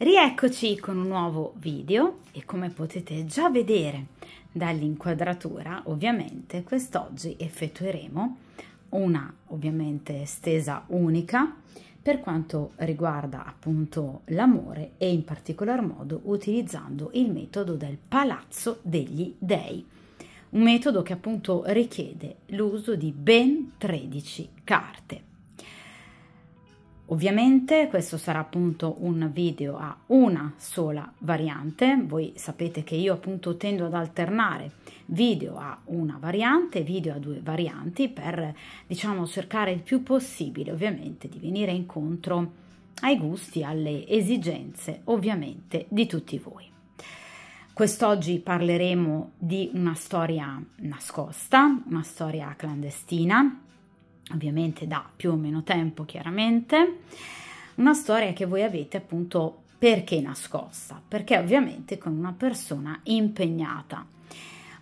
Rieccoci con un nuovo video e come potete già vedere dall'inquadratura, ovviamente, quest'oggi effettueremo una ovviamente stesa unica per quanto riguarda appunto l'amore e in particolar modo utilizzando il metodo del palazzo degli dei, un metodo che appunto richiede l'uso di ben 13 carte. Ovviamente questo sarà appunto un video a una sola variante, voi sapete che io appunto tendo ad alternare video a una variante, video a due varianti per diciamo cercare il più possibile ovviamente di venire incontro ai gusti, alle esigenze ovviamente di tutti voi. Quest'oggi parleremo di una storia nascosta, una storia clandestina, ovviamente da più o meno tempo chiaramente, una storia che voi avete appunto perché nascosta, perché ovviamente con una persona impegnata.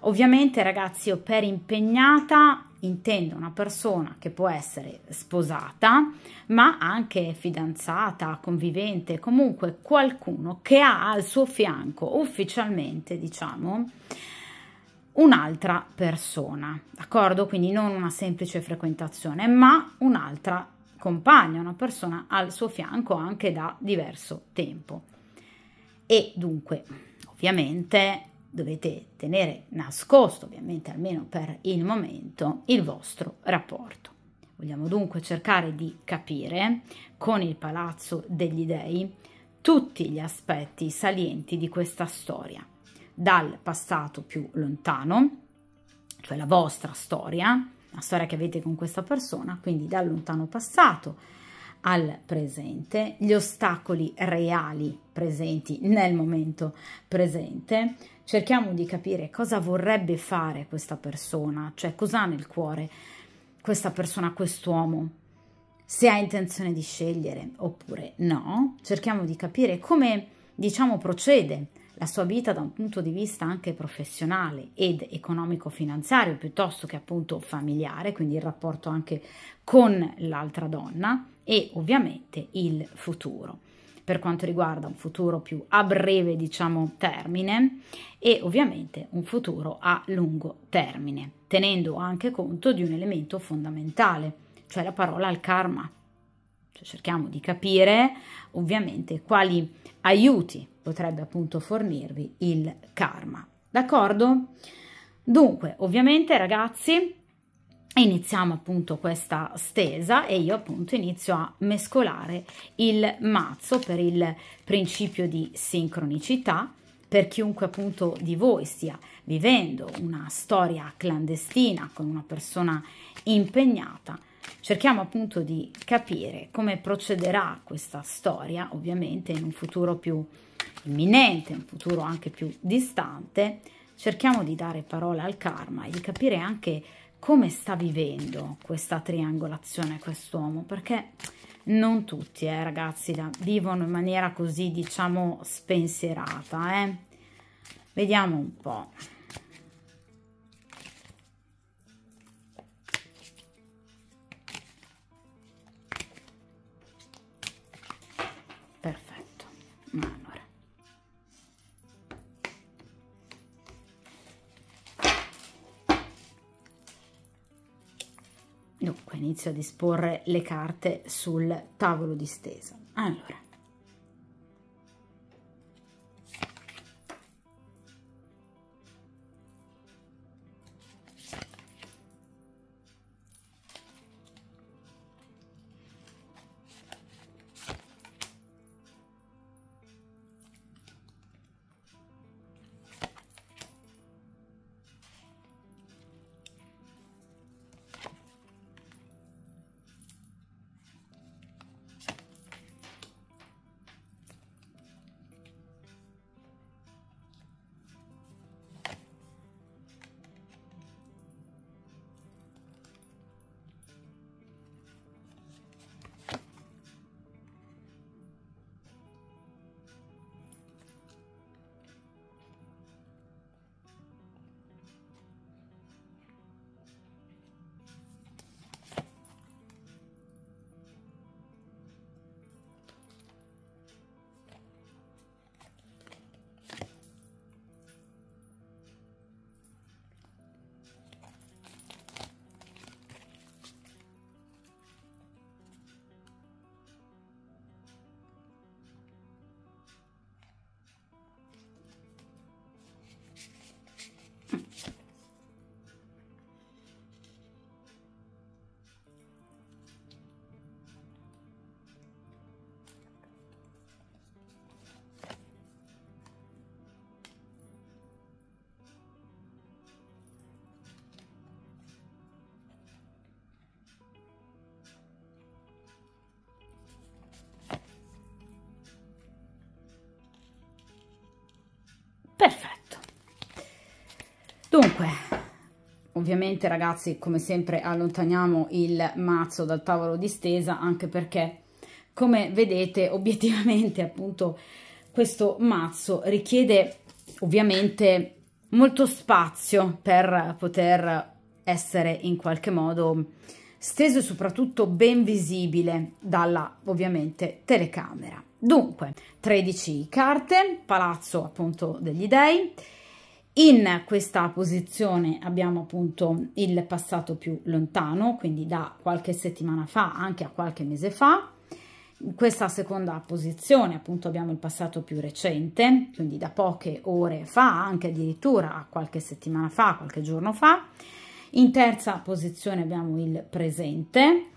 Ovviamente ragazzi io per impegnata intendo una persona che può essere sposata, ma anche fidanzata, convivente, comunque qualcuno che ha al suo fianco ufficialmente, diciamo, un'altra persona, d'accordo? Quindi non una semplice frequentazione, ma un'altra compagna, una persona al suo fianco anche da diverso tempo. E dunque, ovviamente, dovete tenere nascosto, ovviamente almeno per il momento, il vostro rapporto. Vogliamo dunque cercare di capire con il Palazzo degli Dei tutti gli aspetti salienti di questa storia dal passato più lontano, cioè la vostra storia, la storia che avete con questa persona, quindi dal lontano passato al presente, gli ostacoli reali presenti nel momento presente. Cerchiamo di capire cosa vorrebbe fare questa persona, cioè cosa ha nel cuore questa persona, quest'uomo, se ha intenzione di scegliere oppure no. Cerchiamo di capire come, diciamo, procede la sua vita da un punto di vista anche professionale ed economico-finanziario piuttosto che appunto familiare, quindi il rapporto anche con l'altra donna e ovviamente il futuro per quanto riguarda un futuro più a breve, diciamo, termine e ovviamente un futuro a lungo termine, tenendo anche conto di un elemento fondamentale, cioè la parola al karma cioè cerchiamo di capire ovviamente quali aiuti potrebbe appunto fornirvi il karma. D'accordo? Dunque, ovviamente ragazzi, iniziamo appunto questa stesa e io appunto inizio a mescolare il mazzo per il principio di sincronicità per chiunque appunto di voi stia vivendo una storia clandestina con una persona impegnata cerchiamo appunto di capire come procederà questa storia, ovviamente in un futuro più imminente, un futuro anche più distante, cerchiamo di dare parola al karma e di capire anche come sta vivendo questa triangolazione quest'uomo, perché non tutti eh, ragazzi la vivono in maniera così diciamo spensierata, eh. Vediamo un po'. inizio a disporre le carte sul tavolo distesa. Allora, perfetto dunque ovviamente ragazzi come sempre allontaniamo il mazzo dal tavolo di stesa anche perché come vedete obiettivamente appunto questo mazzo richiede ovviamente molto spazio per poter essere in qualche modo steso e soprattutto ben visibile dalla ovviamente telecamera Dunque, 13 carte, palazzo appunto degli dei. In questa posizione abbiamo appunto il passato più lontano, quindi da qualche settimana fa anche a qualche mese fa. In questa seconda posizione appunto abbiamo il passato più recente, quindi da poche ore fa, anche addirittura a qualche settimana fa, qualche giorno fa. In terza posizione abbiamo il presente,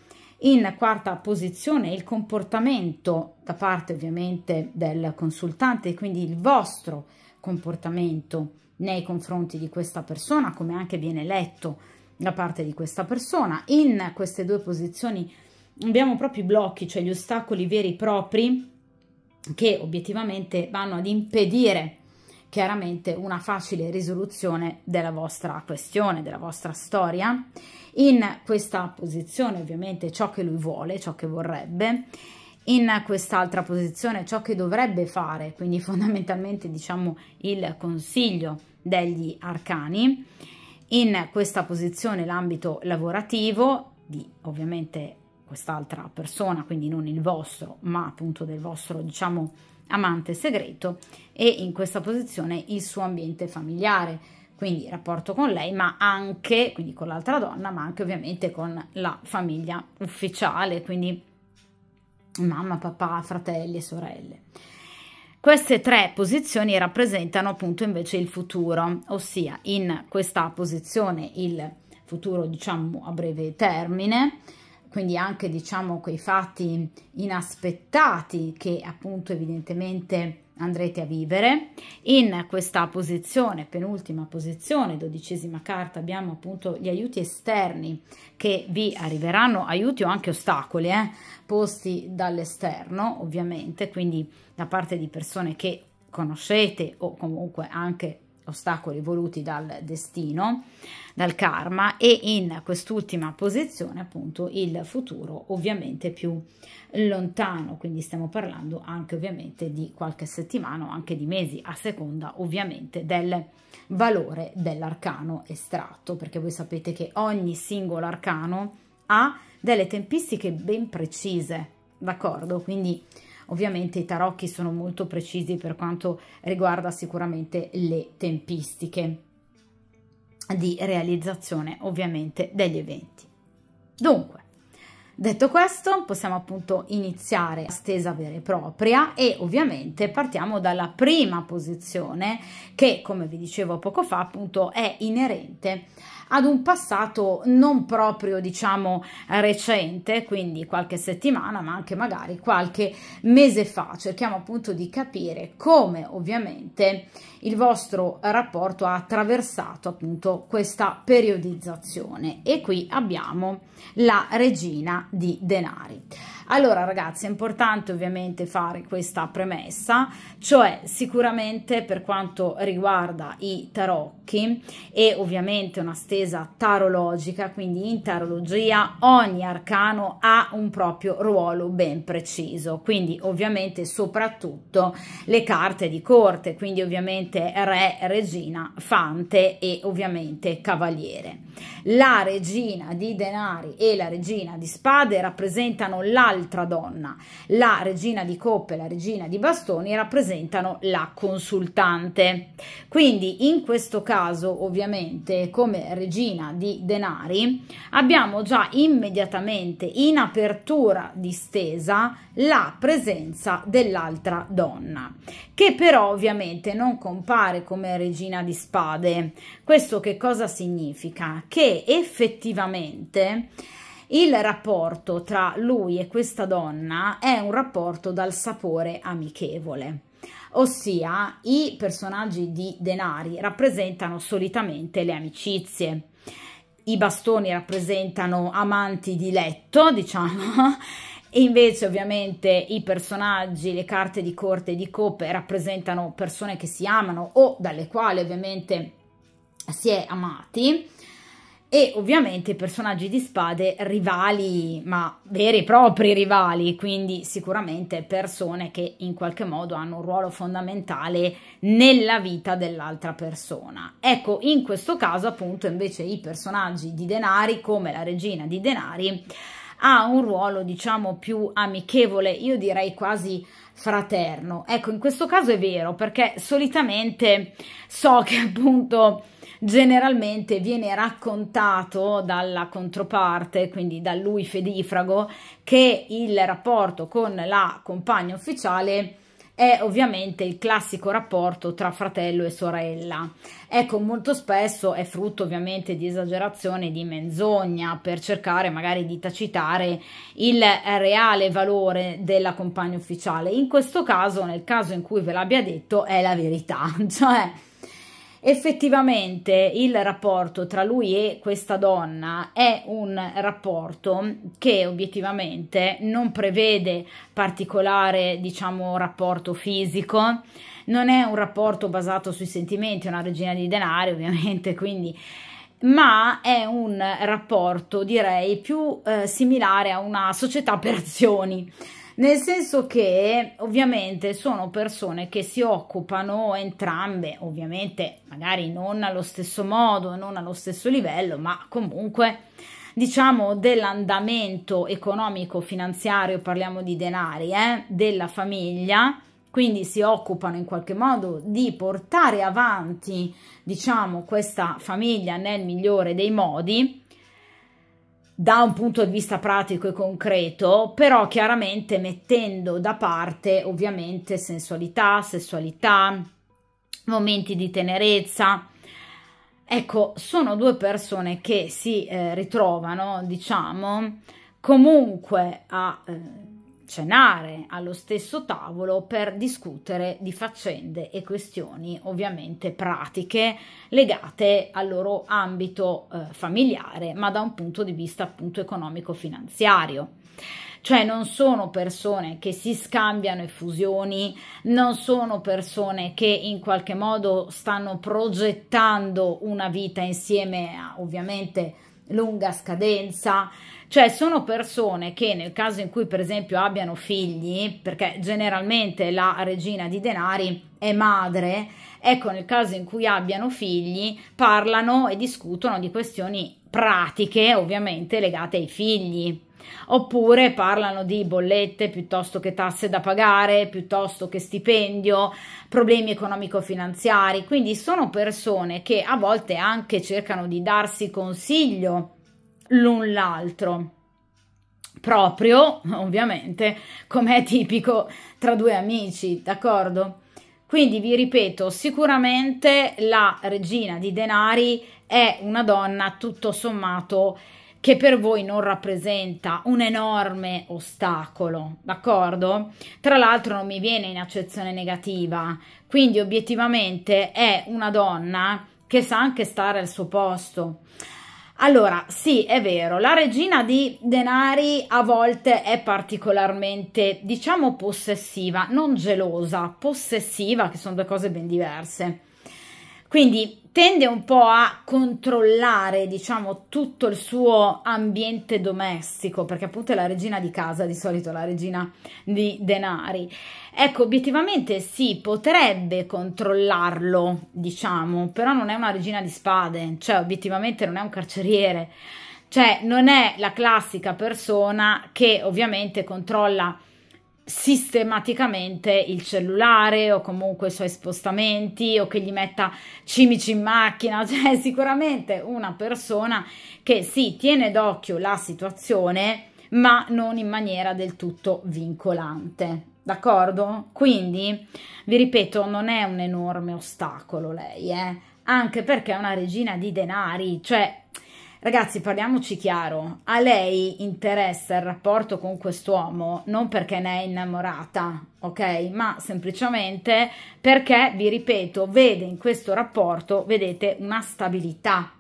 in quarta posizione il comportamento da parte ovviamente del consultante, quindi il vostro comportamento nei confronti di questa persona, come anche viene letto da parte di questa persona. In queste due posizioni abbiamo proprio i blocchi, cioè gli ostacoli veri e propri che obiettivamente vanno ad impedire chiaramente una facile risoluzione della vostra questione, della vostra storia. In questa posizione ovviamente ciò che lui vuole, ciò che vorrebbe, in quest'altra posizione ciò che dovrebbe fare, quindi fondamentalmente diciamo il consiglio degli arcani, in questa posizione l'ambito lavorativo di ovviamente quest'altra persona, quindi non il vostro, ma appunto del vostro diciamo amante segreto e in questa posizione il suo ambiente familiare quindi rapporto con lei, ma anche, quindi con l'altra donna, ma anche ovviamente con la famiglia ufficiale, quindi mamma, papà, fratelli e sorelle. Queste tre posizioni rappresentano appunto invece il futuro, ossia in questa posizione il futuro diciamo a breve termine, quindi anche diciamo quei fatti inaspettati che appunto evidentemente andrete a vivere in questa posizione penultima posizione dodicesima carta abbiamo appunto gli aiuti esterni che vi arriveranno aiuti o anche ostacoli eh, posti dall'esterno ovviamente quindi da parte di persone che conoscete o comunque anche ostacoli voluti dal destino, dal karma e in quest'ultima posizione appunto il futuro ovviamente più lontano, quindi stiamo parlando anche ovviamente di qualche settimana o anche di mesi a seconda ovviamente del valore dell'arcano estratto, perché voi sapete che ogni singolo arcano ha delle tempistiche ben precise, d'accordo? Quindi Ovviamente i tarocchi sono molto precisi per quanto riguarda sicuramente le tempistiche di realizzazione ovviamente degli eventi. Dunque, detto questo, possiamo appunto iniziare la stesa vera e propria e ovviamente partiamo dalla prima posizione che, come vi dicevo poco fa, appunto è inerente a ad un passato non proprio diciamo recente, quindi qualche settimana, ma anche magari qualche mese fa. Cerchiamo appunto di capire come ovviamente il vostro rapporto ha attraversato appunto questa periodizzazione e qui abbiamo la regina di denari. Allora ragazzi è importante ovviamente fare questa premessa, cioè sicuramente per quanto riguarda i tarocchi e ovviamente una stesa tarologica, quindi in tarologia ogni arcano ha un proprio ruolo ben preciso, quindi ovviamente soprattutto le carte di corte, quindi ovviamente ovviamente re, regina, fante e ovviamente cavaliere. La regina di denari e la regina di spade rappresentano l'altra donna, la regina di coppe e la regina di bastoni rappresentano la consultante. Quindi in questo caso ovviamente come regina di denari abbiamo già immediatamente in apertura distesa la presenza dell'altra donna che però ovviamente non comporta compare come regina di spade. Questo che cosa significa? Che effettivamente il rapporto tra lui e questa donna è un rapporto dal sapore amichevole. Ossia, i personaggi di denari rappresentano solitamente le amicizie. I bastoni rappresentano amanti di letto, diciamo, e invece ovviamente i personaggi, le carte di corte e di coppe rappresentano persone che si amano o dalle quali ovviamente si è amati e ovviamente i personaggi di spade rivali, ma veri e propri rivali, quindi sicuramente persone che in qualche modo hanno un ruolo fondamentale nella vita dell'altra persona. Ecco, in questo caso appunto invece i personaggi di denari come la regina di denari ha un ruolo diciamo più amichevole, io direi quasi fraterno. Ecco, in questo caso è vero perché solitamente so che appunto generalmente viene raccontato dalla controparte, quindi da lui fedifrago, che il rapporto con la compagna ufficiale è ovviamente il classico rapporto tra fratello e sorella. Ecco, molto spesso è frutto ovviamente di esagerazione, di menzogna, per cercare magari di tacitare il reale valore della compagna ufficiale. In questo caso, nel caso in cui ve l'abbia detto, è la verità, cioè effettivamente il rapporto tra lui e questa donna è un rapporto che obiettivamente non prevede particolare, diciamo, rapporto fisico, non è un rapporto basato sui sentimenti, una regina di denari ovviamente, quindi ma è un rapporto direi più eh, similare a una società per azioni nel senso che ovviamente sono persone che si occupano entrambe, ovviamente magari non allo stesso modo, non allo stesso livello, ma comunque diciamo dell'andamento economico finanziario, parliamo di denari, eh, della famiglia, quindi si occupano in qualche modo di portare avanti, diciamo, questa famiglia nel migliore dei modi da un punto di vista pratico e concreto, però chiaramente mettendo da parte ovviamente sensualità, sessualità, momenti di tenerezza. Ecco, sono due persone che si eh, ritrovano, diciamo, comunque a... Eh, cenare allo stesso tavolo per discutere di faccende e questioni ovviamente pratiche legate al loro ambito eh, familiare, ma da un punto di vista appunto economico-finanziario. Cioè non sono persone che si scambiano effusioni, non sono persone che in qualche modo stanno progettando una vita insieme a, ovviamente lunga scadenza, cioè sono persone che nel caso in cui per esempio abbiano figli, perché generalmente la regina di denari è madre, ecco nel caso in cui abbiano figli parlano e discutono di questioni pratiche ovviamente legate ai figli oppure parlano di bollette piuttosto che tasse da pagare, piuttosto che stipendio, problemi economico-finanziari, quindi sono persone che a volte anche cercano di darsi consiglio l'un l'altro proprio, ovviamente, come è tipico tra due amici, d'accordo? Quindi vi ripeto, sicuramente la regina di denari è una donna tutto sommato che per voi non rappresenta un enorme ostacolo, d'accordo? Tra l'altro non mi viene in accezione negativa, quindi obiettivamente è una donna che sa anche stare al suo posto. Allora, sì, è vero, la regina di denari a volte è particolarmente, diciamo, possessiva, non gelosa, possessiva, che sono due cose ben diverse. Quindi tende un po' a controllare, diciamo, tutto il suo ambiente domestico, perché appunto è la regina di casa, di solito la regina di denari. Ecco, obiettivamente sì, potrebbe controllarlo, diciamo, però non è una regina di spade, cioè obiettivamente non è un carceriere. Cioè, non è la classica persona che ovviamente controlla sistematicamente il cellulare o comunque i suoi spostamenti o che gli metta cimici in macchina, cioè sicuramente una persona che si sì, tiene d'occhio la situazione ma non in maniera del tutto vincolante. D'accordo? Quindi vi ripeto, non è un enorme ostacolo lei, eh? anche perché è una regina di denari, cioè Ragazzi, parliamoci chiaro, a lei interessa il rapporto con quest'uomo non perché ne è innamorata, ok? Ma semplicemente perché, vi ripeto, vede in questo rapporto, vedete, una stabilità,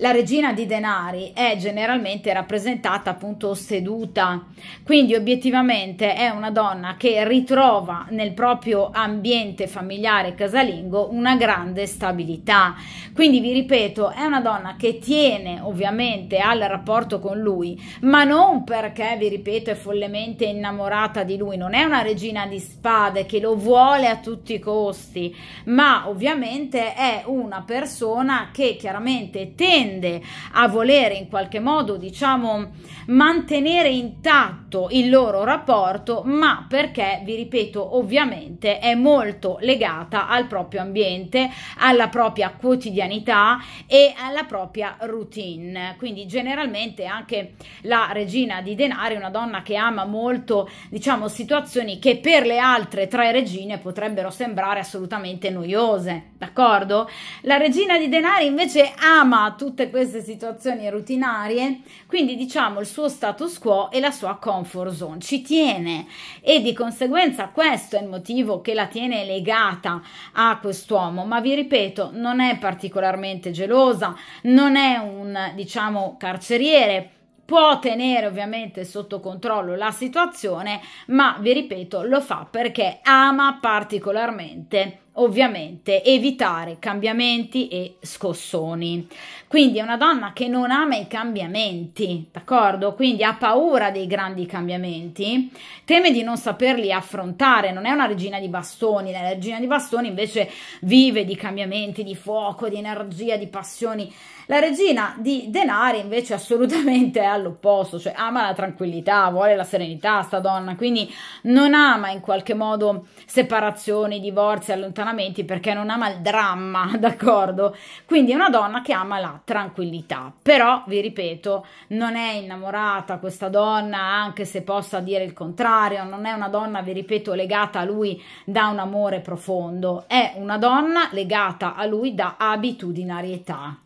la regina di denari è generalmente rappresentata appunto seduta, quindi obiettivamente è una donna che ritrova nel proprio ambiente familiare casalingo una grande stabilità. Quindi vi ripeto, è una donna che tiene ovviamente al rapporto con lui, ma non perché, vi ripeto, è follemente innamorata di lui, non è una regina di spade che lo vuole a tutti i costi, ma ovviamente è una persona che chiaramente tende tende a volere in qualche modo, diciamo, mantenere intatto il loro rapporto, ma perché, vi ripeto, ovviamente è molto legata al proprio ambiente, alla propria quotidianità e alla propria routine. Quindi generalmente anche la regina di denari è una donna che ama molto, diciamo, situazioni che per le altre tre regine potrebbero sembrare assolutamente noiose, d'accordo? La regina di denari invece ama tutto tutte queste situazioni rutinarie, quindi diciamo il suo status quo e la sua comfort zone, ci tiene e di conseguenza questo è il motivo che la tiene legata a quest'uomo, ma vi ripeto, non è particolarmente gelosa, non è un diciamo carceriere, può tenere ovviamente sotto controllo la situazione, ma vi ripeto, lo fa perché ama particolarmente ovviamente evitare cambiamenti e scossoni. Quindi è una donna che non ama i cambiamenti, d'accordo? Quindi ha paura dei grandi cambiamenti, teme di non saperli affrontare, non è una regina di bastoni, la regina di bastoni invece vive di cambiamenti, di fuoco, di energia, di passioni. La regina di denari invece assolutamente è all'opposto, cioè ama la tranquillità, vuole la serenità sta donna, quindi non ama in qualche modo separazioni, divorzi, allontanamenti ragionamenti perché non ama il dramma, d'accordo? Quindi è una donna che ama la tranquillità, però vi ripeto, non è innamorata questa donna, anche se possa dire il contrario, non è una donna, vi ripeto, legata a lui da un amore profondo, è una donna legata a lui da abitudinarietà,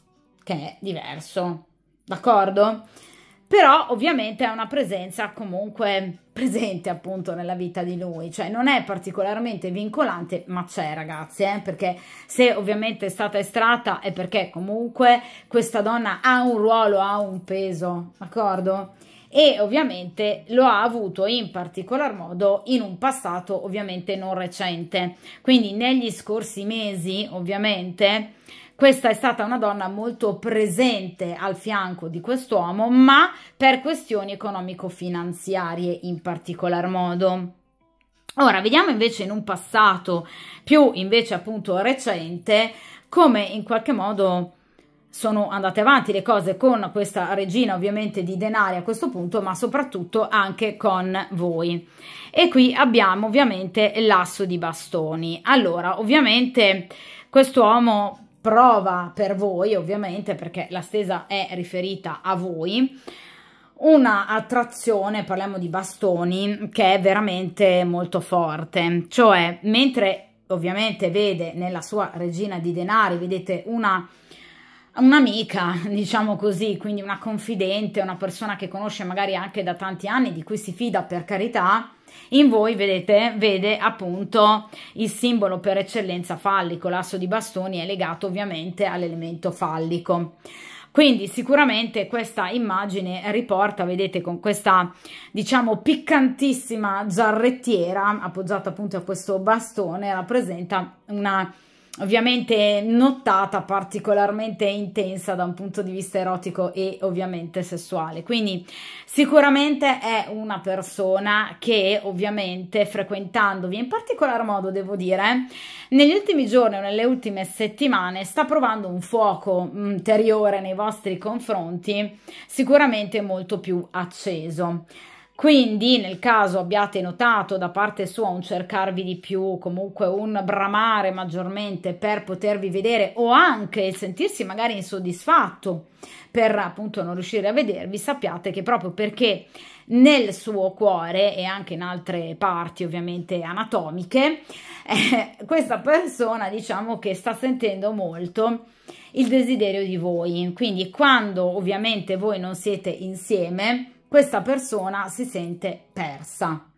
che è diverso, d'accordo? però ovviamente è una presenza comunque presente appunto nella vita di lui, cioè non è particolarmente vincolante, ma c'è ragazzi, eh? perché se ovviamente è stata estratta è perché comunque questa donna ha un ruolo, ha un peso, d'accordo? E ovviamente lo ha avuto in particolar modo in un passato ovviamente non recente, quindi negli scorsi mesi ovviamente questa è stata una donna molto presente al fianco di quest'uomo, ma per questioni economico-finanziarie in particolar modo. Ora vediamo invece in un passato più invece appunto recente come in qualche modo sono andate avanti le cose con questa regina ovviamente di denari a questo punto ma soprattutto anche con voi e qui abbiamo ovviamente l'asso di bastoni allora ovviamente quest'uomo prova per voi, ovviamente, perché la stesa è riferita a voi, una attrazione, parliamo di bastoni, che è veramente molto forte, cioè mentre ovviamente vede nella sua regina di denari, vedete una un'amica, diciamo così, quindi una confidente, una persona che conosce magari anche da tanti anni, di cui si fida per carità, in voi, vedete, vede appunto il simbolo per eccellenza fallico, l'asso di bastoni è legato ovviamente all'elemento fallico. Quindi sicuramente questa immagine riporta, vedete, con questa diciamo piccantissima giarrettiera appoggiata appunto a questo bastone, rappresenta una ovviamente nottata particolarmente intensa da un punto di vista erotico e ovviamente sessuale. Quindi sicuramente è una persona che ovviamente frequentandovi, in particolar modo devo dire, negli ultimi giorni o nelle ultime settimane sta provando un fuoco mm, interiore nei vostri confronti, sicuramente molto più acceso. Quindi, nel caso abbiate notato da parte sua un cercarvi di più, comunque un bramare maggiormente per potervi vedere o anche sentirsi magari insoddisfatto per appunto non riuscire a vedervi, sappiate che proprio perché nel suo cuore e anche in altre parti ovviamente anatomiche, eh, questa persona diciamo che sta sentendo molto il desiderio di voi. Quindi quando ovviamente voi non siete insieme, questa persona si sente persa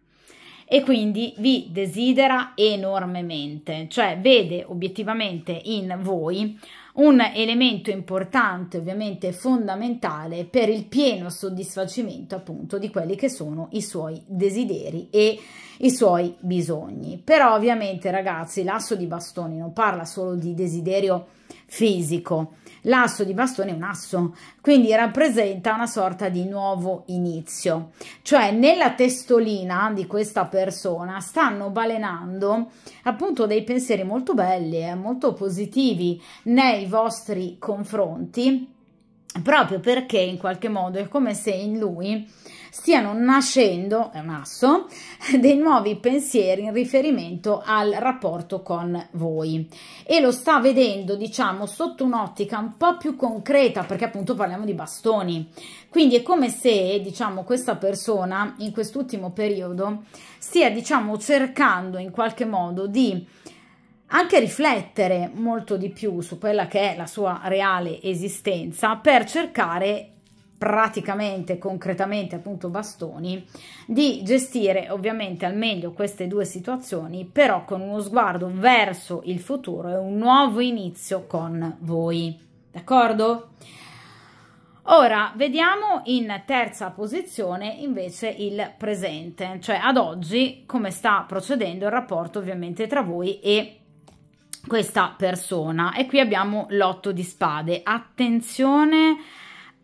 e quindi vi desidera enormemente, cioè vede obiettivamente in voi un elemento importante, ovviamente fondamentale per il pieno soddisfacimento appunto di quelli che sono i suoi desideri e i suoi bisogni. Però ovviamente ragazzi l'asso di bastoni non parla solo di desiderio fisico, L'asso di bastone è un asso, quindi rappresenta una sorta di nuovo inizio. Cioè nella testolina di questa persona stanno balenando appunto dei pensieri molto belli e eh, molto positivi nei vostri confronti proprio perché in qualche modo è come se in lui stiano nascendo, è un asso, dei nuovi pensieri in riferimento al rapporto con voi e lo sta vedendo diciamo sotto un'ottica un po' più concreta perché appunto parliamo di bastoni quindi è come se diciamo questa persona in quest'ultimo periodo stia diciamo cercando in qualche modo di anche riflettere molto di più su quella che è la sua reale esistenza per cercare praticamente, concretamente, appunto bastoni, di gestire ovviamente al meglio queste due situazioni, però con uno sguardo verso il futuro e un nuovo inizio con voi. D'accordo? Ora vediamo in terza posizione invece il presente, cioè ad oggi come sta procedendo il rapporto ovviamente tra voi e questa persona e qui abbiamo l'otto di spade attenzione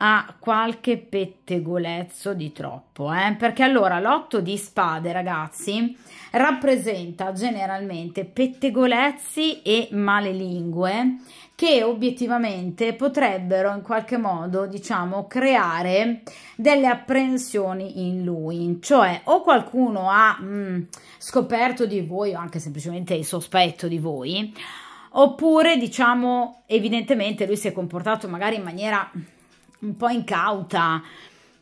a qualche pettegolezzo di troppo eh? perché allora l'otto di spade ragazzi rappresenta generalmente pettegolezzi e malelingue che obiettivamente potrebbero in qualche modo, diciamo, creare delle apprensioni in lui, cioè o qualcuno ha mh, mm, scoperto di voi o anche semplicemente il sospetto di voi, oppure diciamo evidentemente lui si è comportato magari in maniera un po' incauta,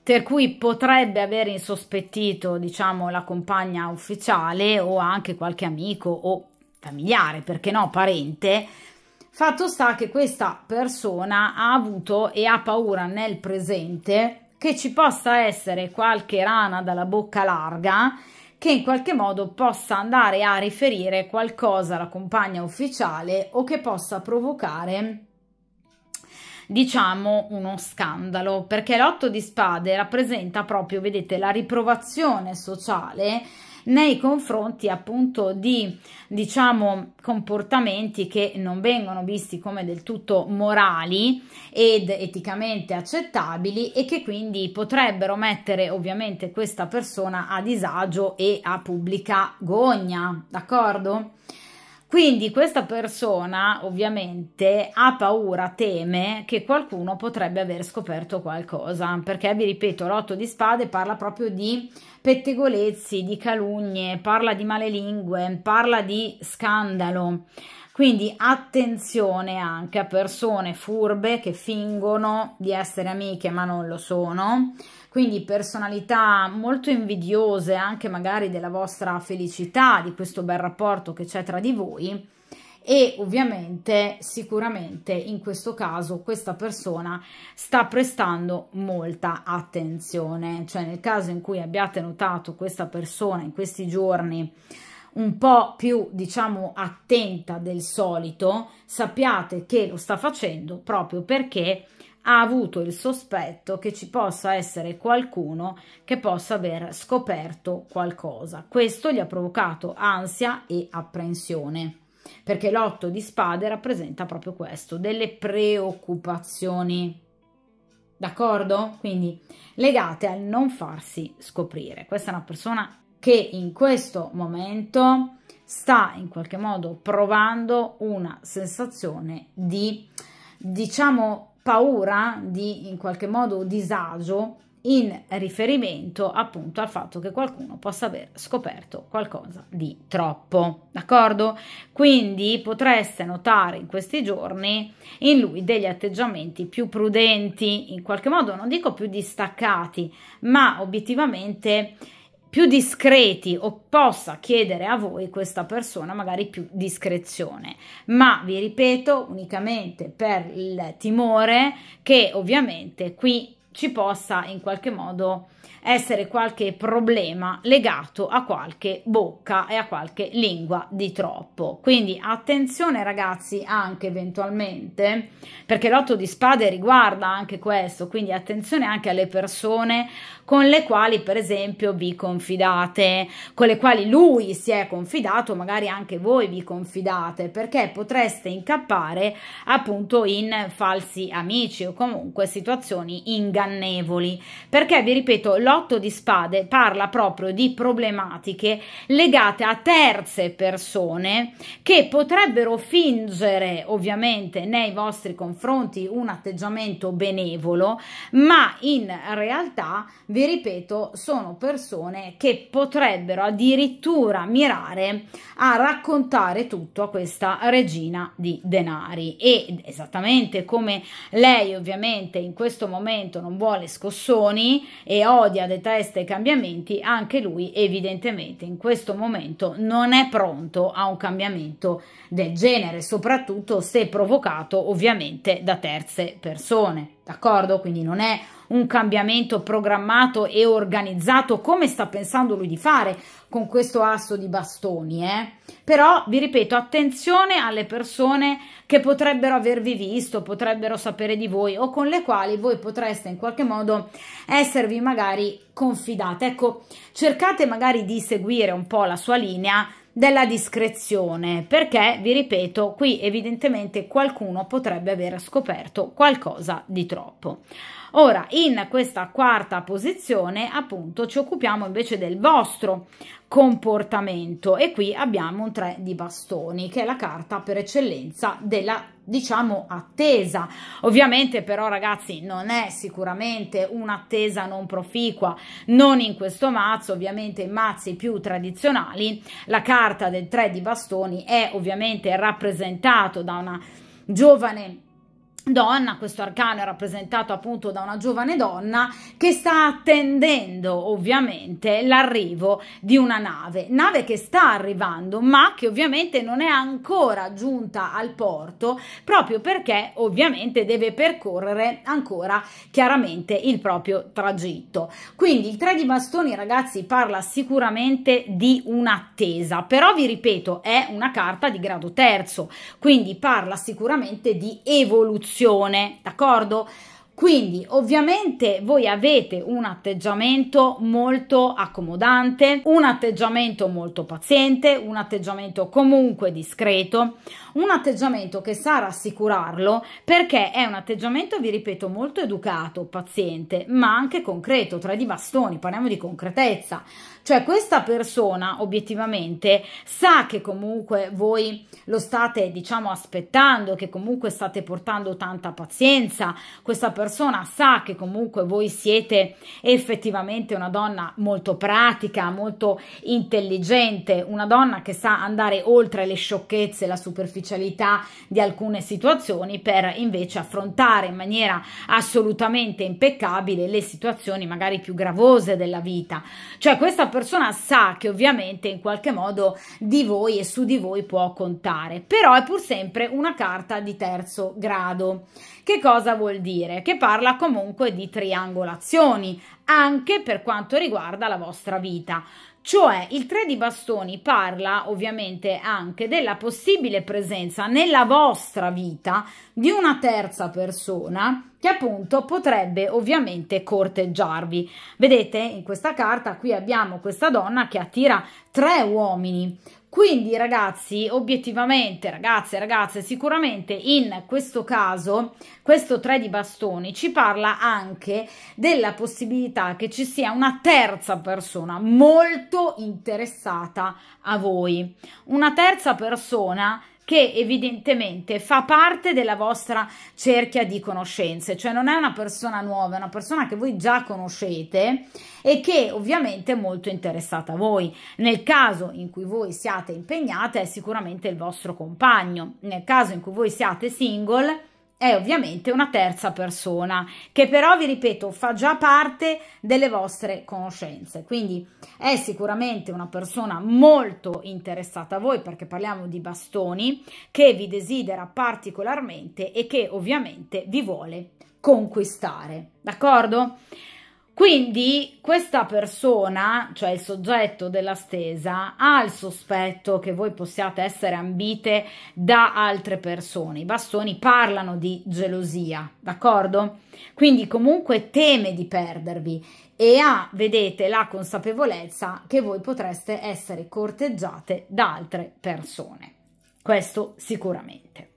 per cui potrebbe aver insospettito, diciamo, la compagna ufficiale o anche qualche amico o familiare, perché no, parente, Fatto sta che questa persona ha avuto e ha paura nel presente che ci possa essere qualche rana dalla bocca larga che in qualche modo possa andare a riferire qualcosa alla compagna ufficiale o che possa provocare diciamo uno scandalo perché l'otto di spade rappresenta proprio vedete la riprovazione sociale nei confronti appunto di diciamo comportamenti che non vengono visti come del tutto morali ed eticamente accettabili e che quindi potrebbero mettere ovviamente questa persona a disagio e a pubblica gogna, d'accordo? Quindi questa persona ovviamente ha paura, teme che qualcuno potrebbe aver scoperto qualcosa, perché vi ripeto, l'otto di spade parla proprio di pettegolezzi, di calunnie, parla di male lingue, parla di scandalo. Quindi attenzione anche a persone furbe che fingono di essere amiche ma non lo sono, quindi personalità molto invidiose anche magari della vostra felicità, di questo bel rapporto che c'è tra di voi e ovviamente sicuramente in questo caso questa persona sta prestando molta attenzione, cioè nel caso in cui abbiate notato questa persona in questi giorni un po' più diciamo attenta del solito, sappiate che lo sta facendo proprio perché ha avuto il sospetto che ci possa essere qualcuno che possa aver scoperto qualcosa. Questo gli ha provocato ansia e apprensione perché l'otto di spade rappresenta proprio questo, delle preoccupazioni, d'accordo? Quindi legate al non farsi scoprire. Questa è una persona che in questo momento sta in qualche modo provando una sensazione di, diciamo, paura di in qualche modo disagio in riferimento appunto al fatto che qualcuno possa aver scoperto qualcosa di troppo, d'accordo? Quindi potreste notare in questi giorni in lui degli atteggiamenti più prudenti, in qualche modo non dico più distaccati, ma obiettivamente più discreti o possa chiedere a voi questa persona magari più discrezione, ma vi ripeto unicamente per il timore che ovviamente qui ci possa in qualche modo essere qualche problema legato a qualche bocca e a qualche lingua di troppo. Quindi attenzione ragazzi anche eventualmente, perché l'otto di spade riguarda anche questo, quindi attenzione anche alle persone con le quali per esempio vi confidate, con le quali lui si è confidato, magari anche voi vi confidate, perché potreste incappare appunto in falsi amici o comunque situazioni ingannevoli, perché vi ripeto, l'otto di spade parla proprio di problematiche legate a terze persone che potrebbero fingere ovviamente nei vostri confronti un atteggiamento benevolo, ma in realtà vi vi ripeto, sono persone che potrebbero addirittura mirare a raccontare tutto a questa regina di denari e esattamente come lei ovviamente in questo momento non vuole scossoni e odia, detesta i cambiamenti, anche lui evidentemente in questo momento non è pronto a un cambiamento del genere, soprattutto se provocato ovviamente da terze persone, d'accordo? Quindi non è un cambiamento programmato e organizzato come sta pensando lui di fare con questo asso di bastoni. Eh? Però vi ripeto, attenzione alle persone che potrebbero avervi visto, potrebbero sapere di voi o con le quali voi potreste in qualche modo esservi magari confidate. Ecco, cercate magari di seguire un po' la sua linea della discrezione perché vi ripeto qui evidentemente qualcuno potrebbe aver scoperto qualcosa di troppo Ora, in questa quarta posizione, appunto, ci occupiamo invece del vostro comportamento e qui abbiamo un tre di bastoni che è la carta per eccellenza della diciamo attesa ovviamente però ragazzi non è sicuramente un'attesa non proficua non in questo mazzo ovviamente in mazzi più tradizionali la carta del 3 di bastoni è ovviamente rappresentato da una giovane donna, questo arcano è rappresentato appunto da una giovane donna che sta attendendo ovviamente l'arrivo di una nave, nave che sta arrivando ma che ovviamente non è ancora giunta al porto proprio perché ovviamente deve percorrere ancora chiaramente il proprio tragitto. Quindi il tre di bastoni ragazzi parla sicuramente di un'attesa, però vi ripeto è una carta di grado terzo, quindi parla sicuramente di evoluzione discussione, d'accordo? Quindi ovviamente voi avete un atteggiamento molto accomodante, un atteggiamento molto paziente, un atteggiamento comunque discreto, un atteggiamento che sa rassicurarlo perché è un atteggiamento, vi ripeto, molto educato, paziente, ma anche concreto, tra di bastoni, parliamo di concretezza. Cioè questa persona obiettivamente sa che comunque voi lo state diciamo aspettando, che comunque state portando tanta pazienza, questa persona sa che comunque voi siete effettivamente una donna molto pratica, molto intelligente, una donna che sa andare oltre le sciocchezze, la superficialità di alcune situazioni per invece affrontare in maniera assolutamente impeccabile le situazioni magari più gravose della vita. Cioè questa persona persona sa che ovviamente in qualche modo di voi e su di voi può contare, però è pur sempre una carta di terzo grado. Che cosa vuol dire? Che parla comunque di triangolazioni, anche per quanto riguarda la vostra vita. Cioè il 3 di bastoni parla ovviamente anche della possibile presenza nella vostra vita di una terza persona che appunto potrebbe ovviamente corteggiarvi. Vedete in questa carta qui abbiamo questa donna che attira tre uomini. Quindi ragazzi, obiettivamente, ragazze e ragazze, sicuramente in questo caso, questo tre di bastoni ci parla anche della possibilità che ci sia una terza persona molto interessata a voi. Una terza persona che evidentemente fa parte della vostra cerchia di conoscenze, cioè non è una persona nuova, è una persona che voi già conoscete e che ovviamente è molto interessata a voi. Nel caso in cui voi siate impegnate è sicuramente il vostro compagno, nel caso in cui voi siate single è ovviamente una terza persona che però vi ripeto fa già parte delle vostre conoscenze quindi è sicuramente una persona molto interessata a voi perché parliamo di bastoni che vi desidera particolarmente e che ovviamente vi vuole conquistare d'accordo quindi questa persona, cioè il soggetto della stesa, ha il sospetto che voi possiate essere ambite da altre persone. I bastoni parlano di gelosia, d'accordo? Quindi comunque teme di perdervi e ha, vedete, la consapevolezza che voi potreste essere corteggiate da altre persone. Questo sicuramente.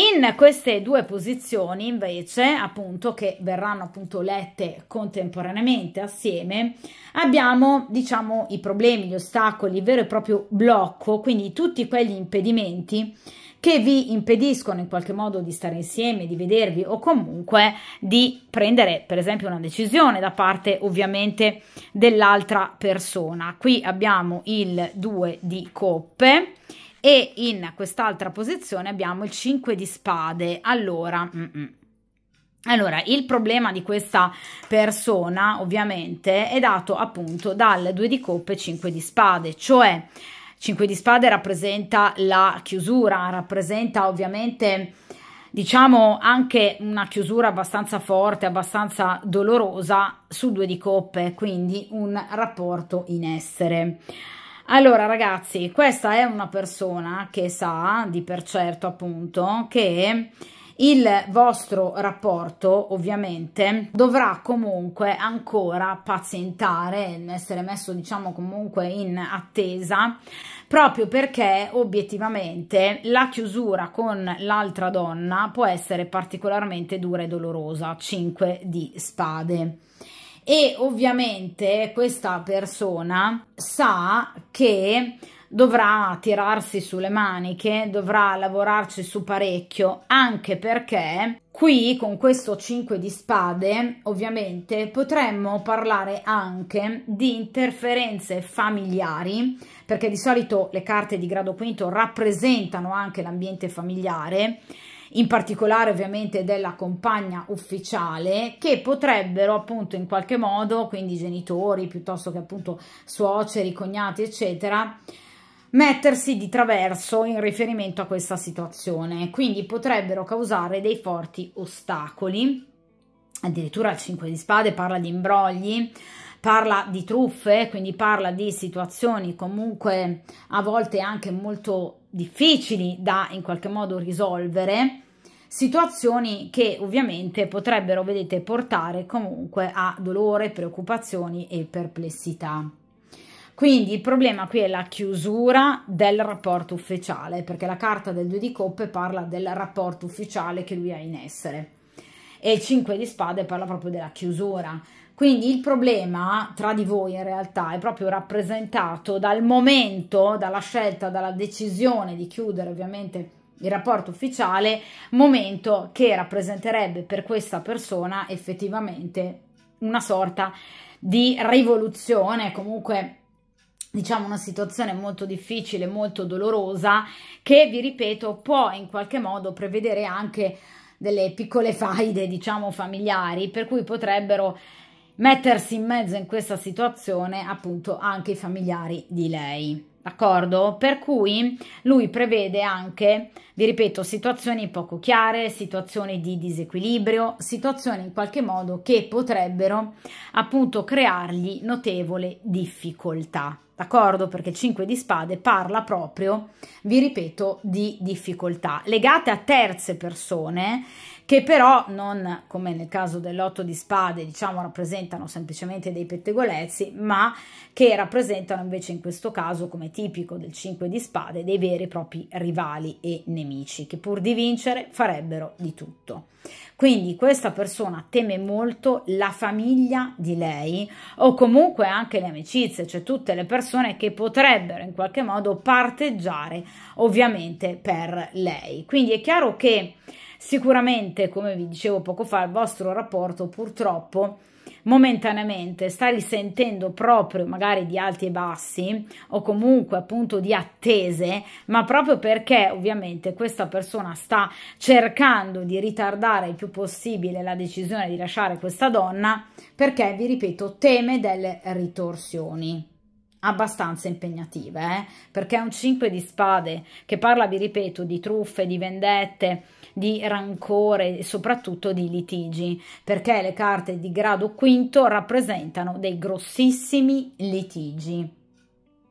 In queste due posizioni invece, appunto, che verranno appunto lette contemporaneamente assieme, abbiamo, diciamo, i problemi, gli ostacoli, il vero e proprio blocco, quindi tutti quegli impedimenti che vi impediscono in qualche modo di stare insieme, di vedervi o comunque di prendere per esempio una decisione da parte ovviamente dell'altra persona. Qui abbiamo il 2 di coppe e in quest'altra posizione abbiamo il 5 di spade. Allora, mm -mm. Allora, il problema di questa persona ovviamente è dato appunto dal 2 di coppe e 5 di spade, cioè 5 di spade rappresenta la chiusura, rappresenta ovviamente diciamo anche una chiusura abbastanza forte, abbastanza dolorosa su 2 di coppe, quindi un rapporto in essere. Allora ragazzi, questa è una persona che sa di per certo appunto che il vostro rapporto ovviamente dovrà comunque ancora pazientare, essere messo diciamo comunque in attesa proprio perché obiettivamente la chiusura con l'altra donna può essere particolarmente dura e dolorosa, 5 di spade e ovviamente questa persona sa che dovrà tirarsi sulle maniche, dovrà lavorarci su parecchio, anche perché qui con questo 5 di spade ovviamente potremmo parlare anche di interferenze familiari, perché di solito le carte di grado quinto rappresentano anche l'ambiente familiare in particolare ovviamente della compagna ufficiale, che potrebbero appunto in qualche modo, quindi genitori piuttosto che appunto suoceri, cognati, eccetera, mettersi di traverso in riferimento a questa situazione, quindi potrebbero causare dei forti ostacoli. Addirittura il 5 di spade parla di imbrogli, parla di truffe, quindi parla di situazioni comunque a volte anche molto difficili da in qualche modo risolvere, situazioni che ovviamente potrebbero, vedete, portare comunque a dolore, preoccupazioni e perplessità. Quindi il problema qui è la chiusura del rapporto ufficiale, perché la carta del due di coppe parla del rapporto ufficiale che lui ha in essere e il 5 di spade parla proprio della chiusura. Quindi il problema tra di voi in realtà è proprio rappresentato dal momento, dalla scelta, dalla decisione di chiudere ovviamente il rapporto ufficiale, momento che rappresenterebbe per questa persona effettivamente una sorta di rivoluzione, comunque diciamo una situazione molto difficile, molto dolorosa, che vi ripeto può in qualche modo prevedere anche delle piccole faide, diciamo familiari, per cui potrebbero mettersi in mezzo in questa situazione appunto anche i familiari di lei. D'accordo? Per cui lui prevede anche, vi ripeto, situazioni poco chiare, situazioni di disequilibrio, situazioni in qualche modo che potrebbero appunto creargli notevole difficoltà. D'accordo? Perché 5 di spade parla proprio, vi ripeto, di difficoltà legate a terze persone che però non come nel caso dell'otto di spade diciamo rappresentano semplicemente dei pettegolezzi ma che rappresentano invece in questo caso come tipico del 5 di spade dei veri e propri rivali e nemici che pur di vincere farebbero di tutto. Quindi questa persona teme molto la famiglia di lei o comunque anche le amicizie, cioè tutte le persone che potrebbero in qualche modo parteggiare ovviamente per lei. Quindi è chiaro che Sicuramente, come vi dicevo poco fa, il vostro rapporto purtroppo momentaneamente sta risentendo proprio magari di alti e bassi o comunque appunto di attese, ma proprio perché ovviamente questa persona sta cercando di ritardare il più possibile la decisione di lasciare questa donna perché, vi ripeto, teme delle ritorsioni abbastanza impegnative, eh? perché è un 5 di spade che parla, vi ripeto, di truffe, di vendette, di rancore e soprattutto di litigi, perché le carte di grado quinto rappresentano dei grossissimi litigi.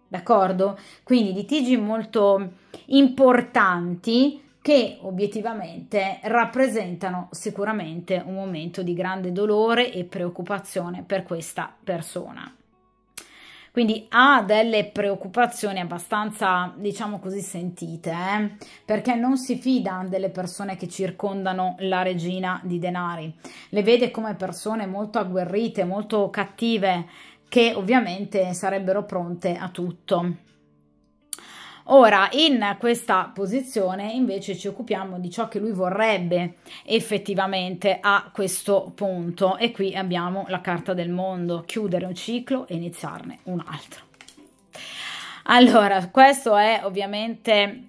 D'accordo? Quindi litigi molto importanti che obiettivamente rappresentano sicuramente un momento di grande dolore e preoccupazione per questa persona. Quindi ha delle preoccupazioni abbastanza, diciamo così, sentite, eh? perché non si fida delle persone che circondano la regina di denari. Le vede come persone molto agguerrite, molto cattive, che ovviamente sarebbero pronte a tutto. Ora, in questa posizione invece ci occupiamo di ciò che lui vorrebbe effettivamente a questo punto e qui abbiamo la carta del mondo, chiudere un ciclo e iniziarne un altro. Allora, questo è ovviamente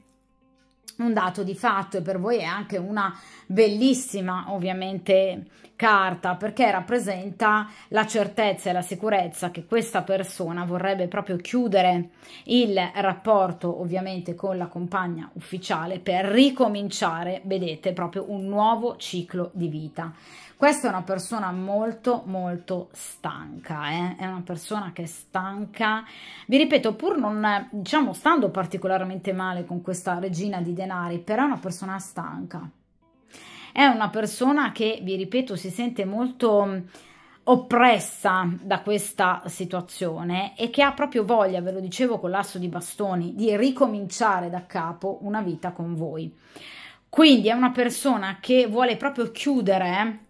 un dato di fatto e per voi è anche una bellissima ovviamente carta perché rappresenta la certezza e la sicurezza che questa persona vorrebbe proprio chiudere il rapporto ovviamente con la compagna ufficiale per ricominciare vedete proprio un nuovo ciclo di vita questa è una persona molto molto stanca, eh? è una persona che è stanca. Vi ripeto, pur non, diciamo, stando particolarmente male con questa regina di denari, però è una persona stanca. È una persona che, vi ripeto, si sente molto mm, oppressa da questa situazione e che ha proprio voglia, ve lo dicevo con l'asso di bastoni, di ricominciare da capo una vita con voi. Quindi è una persona che vuole proprio chiudere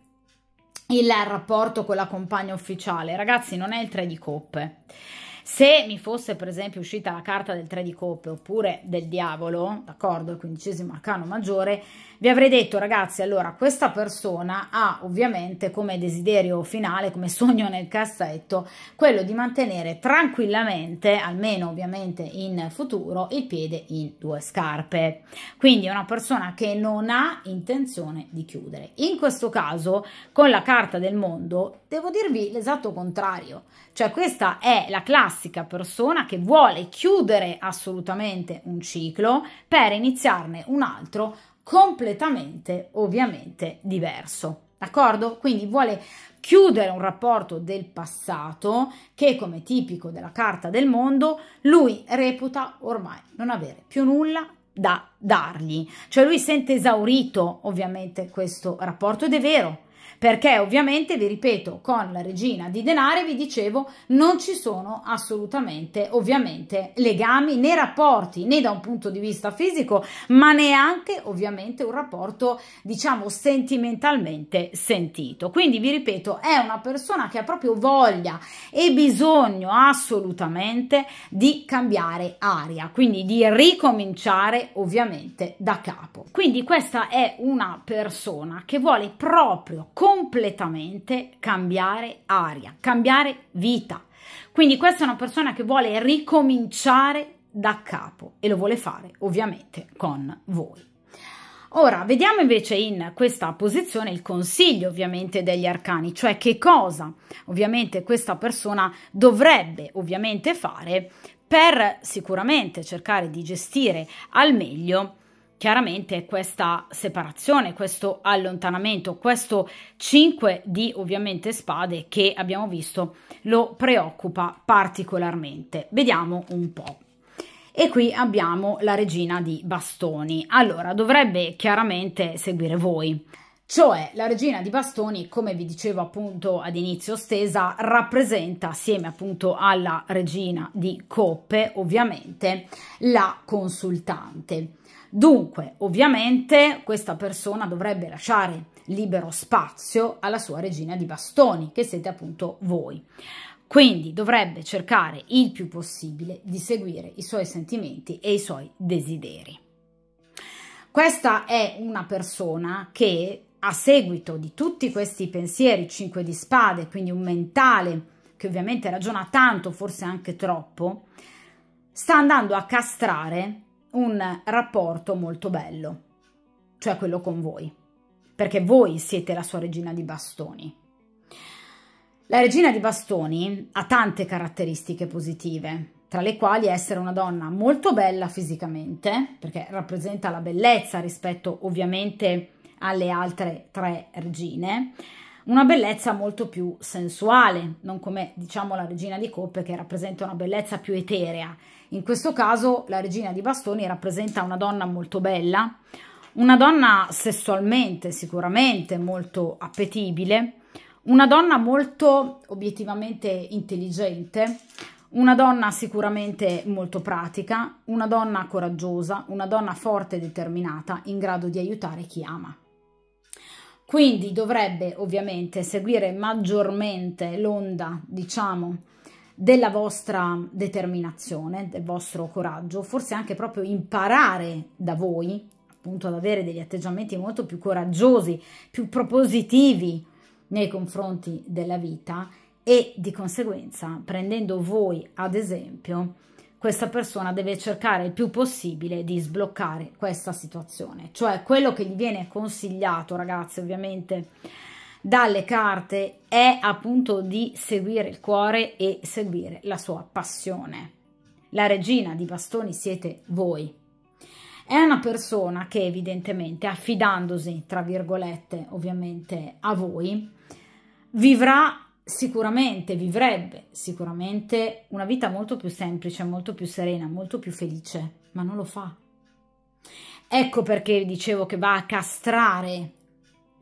il rapporto con la compagna ufficiale. Ragazzi, non è il 3 di coppe. Se mi fosse per esempio uscita la carta del 3 di coppe oppure del diavolo, d'accordo, il quindicesimo arcano maggiore, vi avrei detto ragazzi allora questa persona ha ovviamente come desiderio finale come sogno nel cassetto quello di mantenere tranquillamente almeno ovviamente in futuro il piede in due scarpe quindi è una persona che non ha intenzione di chiudere in questo caso con la carta del mondo devo dirvi l'esatto contrario cioè questa è la classica persona che vuole chiudere assolutamente un ciclo per iniziarne un altro completamente ovviamente diverso. D'accordo? Quindi vuole chiudere un rapporto del passato che, come tipico della carta del mondo, lui reputa ormai non avere più nulla da dargli. Cioè lui sente esaurito ovviamente questo rapporto ed è vero, perché ovviamente vi ripeto con la regina di denari vi dicevo non ci sono assolutamente ovviamente legami né rapporti né da un punto di vista fisico ma neanche ovviamente un rapporto diciamo sentimentalmente sentito quindi vi ripeto è una persona che ha proprio voglia e bisogno assolutamente di cambiare aria quindi di ricominciare ovviamente da capo quindi questa è una persona che vuole proprio con completamente cambiare aria, cambiare vita. Quindi questa è una persona che vuole ricominciare da capo e lo vuole fare ovviamente con voi. Ora vediamo invece in questa posizione il consiglio ovviamente degli arcani, cioè che cosa ovviamente questa persona dovrebbe ovviamente fare per sicuramente cercare di gestire al meglio chiaramente questa separazione, questo allontanamento, questo 5 di ovviamente spade che abbiamo visto lo preoccupa particolarmente. Vediamo un po'. E qui abbiamo la regina di bastoni. Allora, dovrebbe chiaramente seguire voi. Cioè, la regina di bastoni, come vi dicevo appunto ad inizio stesa, rappresenta assieme appunto alla regina di coppe, ovviamente, la consultante. Dunque, ovviamente, questa persona dovrebbe lasciare libero spazio alla sua regina di bastoni, che siete appunto voi. Quindi dovrebbe cercare il più possibile di seguire i suoi sentimenti e i suoi desideri. Questa è una persona che a seguito di tutti questi pensieri, 5 di spade, quindi un mentale che ovviamente ragiona tanto, forse anche troppo, sta andando a castrare un rapporto molto bello, cioè quello con voi, perché voi siete la sua regina di bastoni. La regina di bastoni ha tante caratteristiche positive, tra le quali essere una donna molto bella fisicamente, perché rappresenta la bellezza rispetto ovviamente alle altre tre regine, una bellezza molto più sensuale, non come diciamo la regina di coppe che rappresenta una bellezza più eterea, in questo caso la regina di bastoni rappresenta una donna molto bella, una donna sessualmente sicuramente molto appetibile, una donna molto obiettivamente intelligente, una donna sicuramente molto pratica, una donna coraggiosa, una donna forte e determinata in grado di aiutare chi ama. Quindi dovrebbe ovviamente seguire maggiormente l'onda, diciamo, della vostra determinazione, del vostro coraggio, forse anche proprio imparare da voi, appunto ad avere degli atteggiamenti molto più coraggiosi, più propositivi nei confronti della vita e di conseguenza prendendo voi ad esempio questa persona deve cercare il più possibile di sbloccare questa situazione cioè quello che gli viene consigliato ragazzi ovviamente dalle carte è appunto di seguire il cuore e seguire la sua passione. La regina di bastoni siete voi. È una persona che evidentemente, affidandosi, tra virgolette, ovviamente a voi, vivrà sicuramente, vivrebbe sicuramente una vita molto più semplice, molto più serena, molto più felice, ma non lo fa. Ecco perché dicevo che va a castrare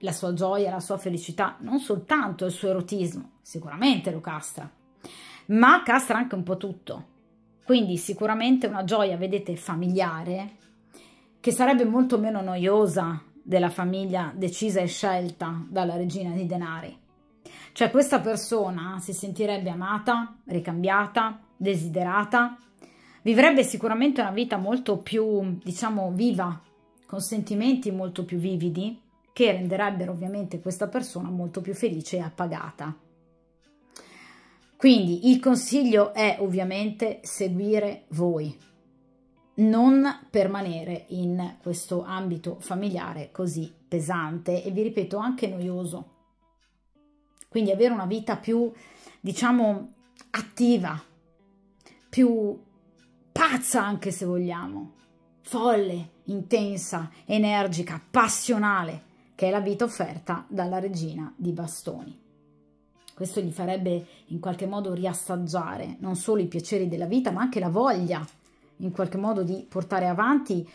la sua gioia, la sua felicità, non soltanto il suo erotismo, sicuramente lo castra, ma castra anche un po' tutto. Quindi sicuramente una gioia, vedete, familiare, che sarebbe molto meno noiosa della famiglia decisa e scelta dalla regina di denari. Cioè questa persona si sentirebbe amata, ricambiata, desiderata, vivrebbe sicuramente una vita molto più, diciamo, viva, con sentimenti molto più vividi, che renderebbero ovviamente questa persona molto più felice e appagata. Quindi il consiglio è ovviamente seguire voi, non permanere in questo ambito familiare così pesante e vi ripeto anche noioso. Quindi avere una vita più, diciamo, attiva, più pazza anche se vogliamo, folle, intensa, energica, passionale che è la vita offerta dalla regina di bastoni. Questo gli farebbe in qualche modo riassaggiare non solo i piaceri della vita, ma anche la voglia in qualche modo di portare avanti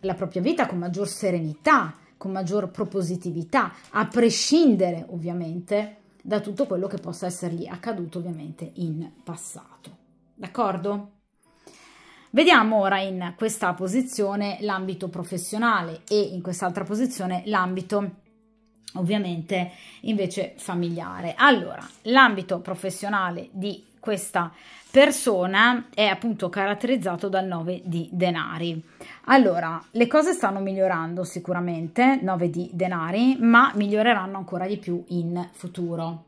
la propria vita con maggior serenità, con maggior propositività, a prescindere ovviamente da tutto quello che possa essergli accaduto ovviamente in passato. D'accordo? Vediamo ora in questa posizione l'ambito professionale e in quest'altra posizione l'ambito ovviamente invece familiare. Allora, l'ambito professionale di questa persona è appunto caratterizzato dal 9 di denari. Allora, le cose stanno migliorando sicuramente, 9 di denari, ma miglioreranno ancora di più in futuro.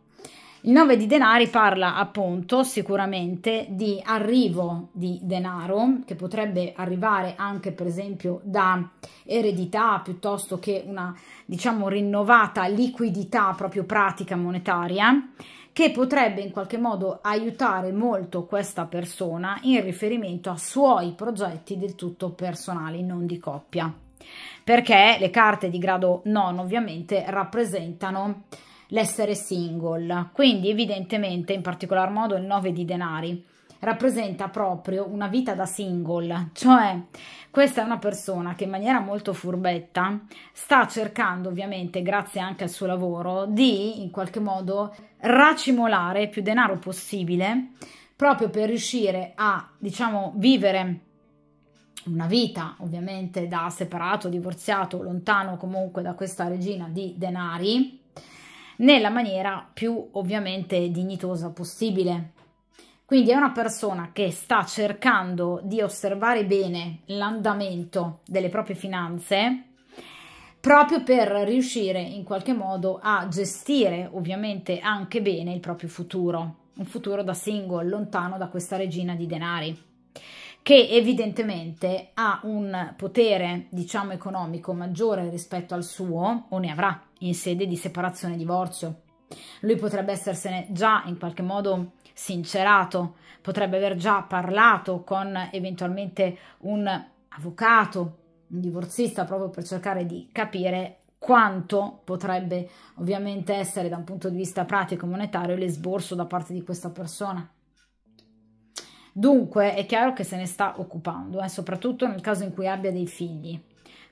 Il 9 di denari parla appunto sicuramente di arrivo di denaro che potrebbe arrivare anche per esempio da eredità piuttosto che una diciamo rinnovata liquidità proprio pratica monetaria che potrebbe in qualche modo aiutare molto questa persona in riferimento a suoi progetti del tutto personali, non di coppia. Perché le carte di grado 9 ovviamente rappresentano l'essere single, quindi evidentemente in particolar modo il 9 di denari rappresenta proprio una vita da single, cioè questa è una persona che in maniera molto furbetta sta cercando ovviamente, grazie anche al suo lavoro, di in qualche modo racimolare più denaro possibile proprio per riuscire a, diciamo, vivere una vita ovviamente da separato, divorziato, lontano comunque da questa regina di denari nella maniera più ovviamente dignitosa possibile. Quindi è una persona che sta cercando di osservare bene l'andamento delle proprie finanze proprio per riuscire in qualche modo a gestire ovviamente anche bene il proprio futuro, un futuro da single, lontano da questa regina di denari che evidentemente ha un potere, diciamo, economico maggiore rispetto al suo o ne avrà in sede di separazione e divorzio. Lui potrebbe essersene già in qualche modo sincerato, potrebbe aver già parlato con eventualmente un avvocato, un divorzista, proprio per cercare di capire quanto potrebbe ovviamente essere da un punto di vista pratico e monetario l'esborso da parte di questa persona. Dunque è chiaro che se ne sta occupando, eh, soprattutto nel caso in cui abbia dei figli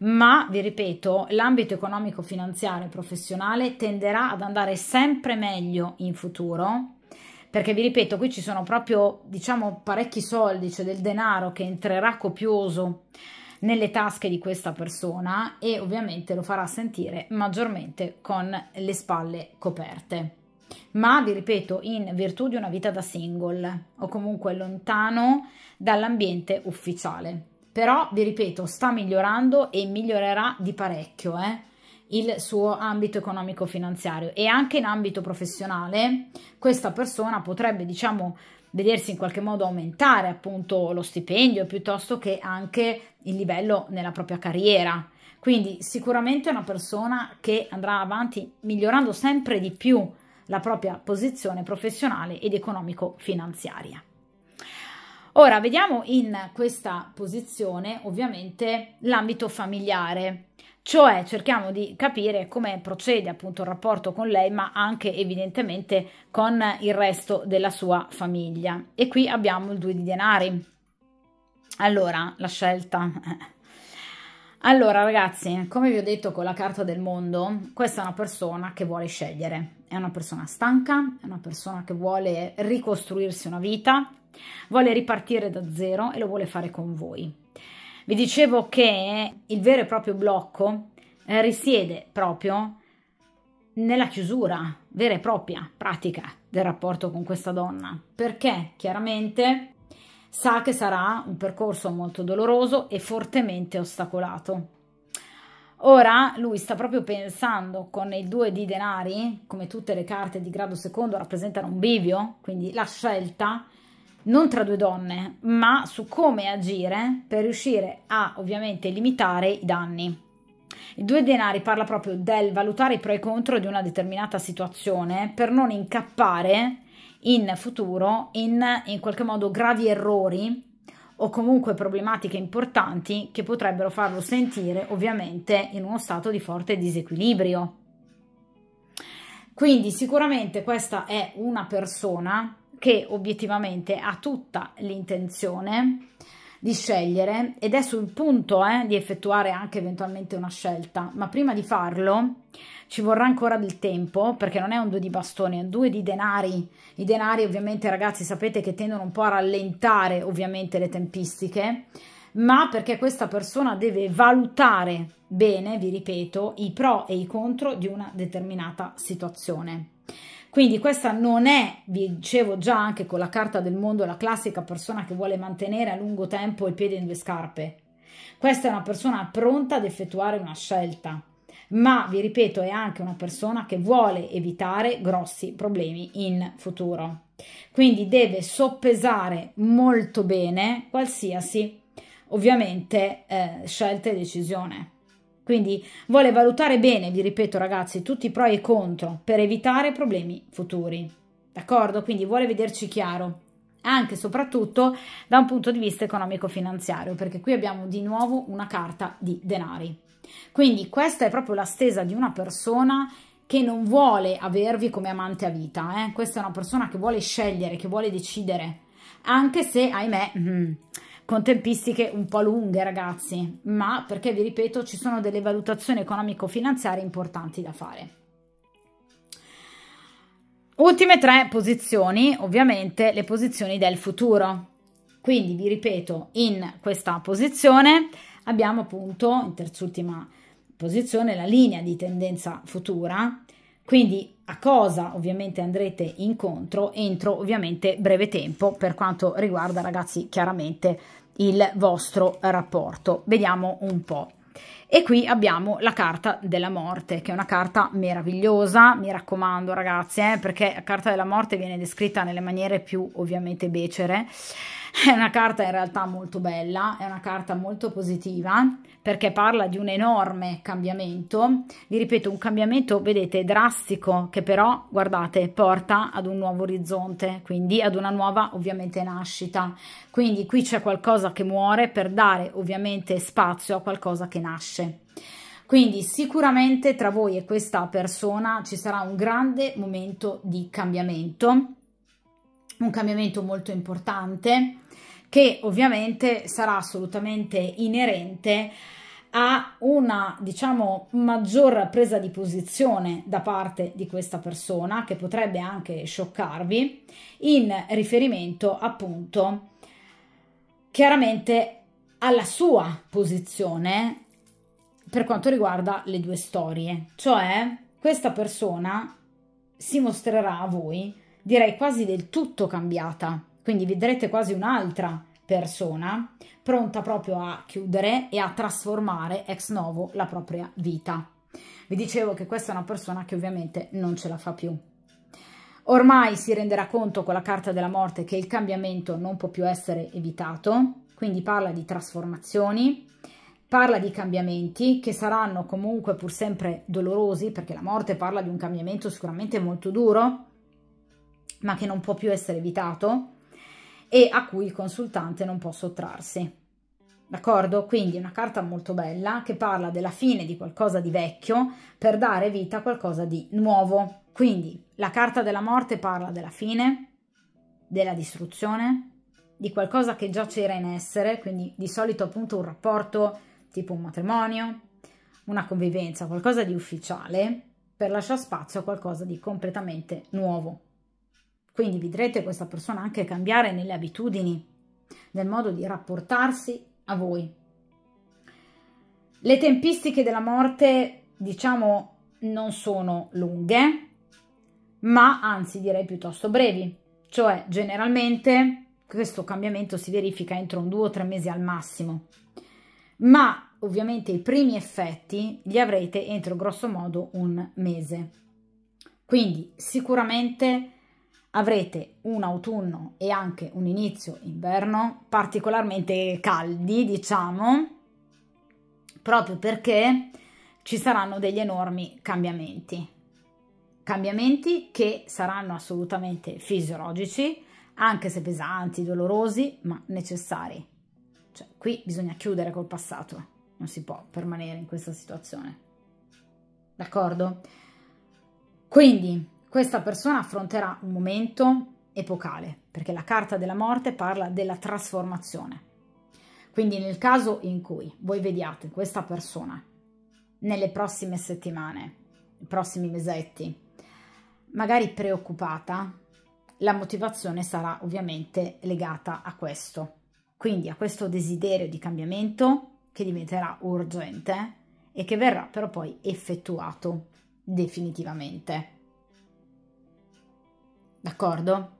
ma vi ripeto, l'ambito economico finanziario e professionale tenderà ad andare sempre meglio in futuro perché vi ripeto qui ci sono proprio diciamo parecchi soldi cioè del denaro che entrerà copioso nelle tasche di questa persona e ovviamente lo farà sentire maggiormente con le spalle coperte ma vi ripeto in virtù di una vita da single o comunque lontano dall'ambiente ufficiale però vi ripeto sta migliorando e migliorerà di parecchio eh, il suo ambito economico finanziario e anche in ambito professionale questa persona potrebbe diciamo vedersi in qualche modo aumentare appunto lo stipendio piuttosto che anche il livello nella propria carriera quindi sicuramente è una persona che andrà avanti migliorando sempre di più la propria posizione professionale ed economico-finanziaria. Ora vediamo in questa posizione ovviamente l'ambito familiare, cioè cerchiamo di capire come procede appunto il rapporto con lei ma anche evidentemente con il resto della sua famiglia. E qui abbiamo il due di denari. Allora, la scelta. Allora ragazzi, come vi ho detto con la carta del mondo, questa è una persona che vuole scegliere, è una persona stanca, è una persona che vuole ricostruirsi una vita, Vuole ripartire da zero e lo vuole fare con voi. Vi dicevo che il vero e proprio blocco eh, risiede proprio nella chiusura vera e propria, pratica del rapporto con questa donna, perché chiaramente sa che sarà un percorso molto doloroso e fortemente ostacolato. Ora lui sta proprio pensando con i due di denari, come tutte le carte di grado secondo rappresentano un bivio, quindi la scelta non tra due donne, ma su come agire per riuscire a ovviamente limitare i danni. I due denari parla proprio del valutare i pro e i contro di una determinata situazione per non incappare in futuro in, in qualche modo gravi errori o comunque problematiche importanti che potrebbero farlo sentire ovviamente in uno stato di forte disequilibrio. Quindi sicuramente questa è una persona che obiettivamente ha tutta l'intenzione di scegliere ed è sul punto eh, di effettuare anche eventualmente una scelta, ma prima di farlo ci vorrà ancora del tempo perché non è un due di bastoni, è un due di denari. I denari ovviamente ragazzi sapete che tendono un po' a rallentare ovviamente le tempistiche, ma perché questa persona deve valutare bene, vi ripeto, i pro e i contro di una determinata situazione. Quindi questa non è, vi dicevo già anche con la carta del mondo, la classica persona che vuole mantenere a lungo tempo il piede in due scarpe. Questa è una persona pronta ad effettuare una scelta, ma vi ripeto è anche una persona che vuole evitare grossi problemi in futuro. Quindi deve soppesare molto bene qualsiasi ovviamente eh, scelta e decisione. Quindi vuole valutare bene, vi ripeto ragazzi, tutti i pro e i contro per evitare problemi futuri. D'accordo? Quindi vuole vederci chiaro, anche e soprattutto da un punto di vista economico-finanziario, perché qui abbiamo di nuovo una carta di denari. Quindi questa è proprio la stesa di una persona che non vuole avervi come amante a vita. Eh? Questa è una persona che vuole scegliere, che vuole decidere, anche se, ahimè, mm, con tempistiche un po' lunghe ragazzi, ma perché vi ripeto ci sono delle valutazioni economico-finanziarie importanti da fare. Ultime tre posizioni, ovviamente le posizioni del futuro. Quindi vi ripeto, in questa posizione abbiamo appunto, in terz'ultima posizione, la linea di tendenza futura, quindi a cosa ovviamente andrete incontro entro ovviamente breve tempo per quanto riguarda ragazzi chiaramente il vostro rapporto. Vediamo un po'. E qui abbiamo la carta della morte, che è una carta meravigliosa, mi raccomando ragazzi, eh, perché la carta della morte viene descritta nelle maniere più ovviamente becere. È una carta in realtà molto bella, è una carta molto positiva, perché parla di un enorme cambiamento, vi ripeto un cambiamento, vedete, drastico, che però, guardate, porta ad un nuovo orizzonte, quindi ad una nuova, ovviamente, nascita. Quindi qui c'è qualcosa che muore per dare, ovviamente, spazio a qualcosa che nasce. Quindi sicuramente tra voi e questa persona ci sarà un grande momento di cambiamento, un cambiamento molto importante che ovviamente sarà assolutamente inerente a una diciamo maggior presa di posizione da parte di questa persona che potrebbe anche scioccarvi in riferimento appunto chiaramente alla sua posizione per quanto riguarda le due storie cioè questa persona si mostrerà a voi direi quasi del tutto cambiata quindi vedrete quasi un'altra persona pronta proprio a chiudere e a trasformare ex novo la propria vita. Vi dicevo che questa è una persona che ovviamente non ce la fa più. Ormai si renderà conto con la carta della morte che il cambiamento non può più essere evitato, quindi parla di trasformazioni, parla di cambiamenti che saranno comunque pur sempre dolorosi, perché la morte parla di un cambiamento sicuramente molto duro, ma che non può più essere evitato, e a cui il consultante non può sottrarsi. D'accordo? Quindi una carta molto bella che parla della fine di qualcosa di vecchio per dare vita a qualcosa di nuovo. Quindi la carta della morte parla della fine, della distruzione, di qualcosa che già c'era in essere, quindi di solito appunto un rapporto tipo un matrimonio, una convivenza, qualcosa di ufficiale, per lasciare spazio a qualcosa di completamente nuovo. Quindi vedrete questa persona anche cambiare nelle abitudini, nel modo di rapportarsi a voi. Le tempistiche della morte, diciamo, non sono lunghe, ma anzi direi piuttosto brevi, cioè generalmente questo cambiamento si verifica entro un due o tre mesi al massimo, ma ovviamente i primi effetti li avrete entro grossomodo un mese. Quindi sicuramente avrete un autunno e anche un inizio inverno particolarmente caldi, diciamo, proprio perché ci saranno degli enormi cambiamenti. Cambiamenti che saranno assolutamente fisiologici, anche se pesanti, dolorosi, ma necessari. Cioè, qui bisogna chiudere col passato, non si può permanere in questa situazione. D'accordo? Quindi questa persona affronterà un momento epocale, perché la carta della morte parla della trasformazione. Quindi nel caso in cui voi vediate questa persona nelle prossime settimane, i prossimi mesetti, magari preoccupata, la motivazione sarà ovviamente legata a questo, quindi a questo desiderio di cambiamento che diventerà urgente e che verrà però poi effettuato definitivamente d'accordo?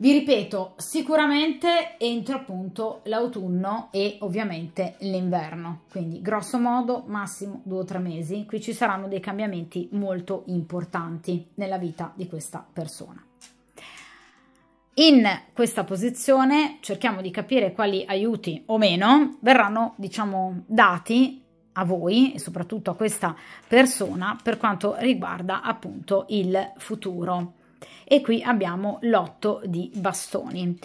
Vi ripeto, sicuramente entro appunto l'autunno e ovviamente l'inverno, quindi grosso modo massimo due o tre mesi, qui ci saranno dei cambiamenti molto importanti nella vita di questa persona. In questa posizione cerchiamo di capire quali aiuti o meno verranno diciamo dati a voi e soprattutto a questa persona per quanto riguarda appunto il futuro. E qui abbiamo l'otto di bastoni.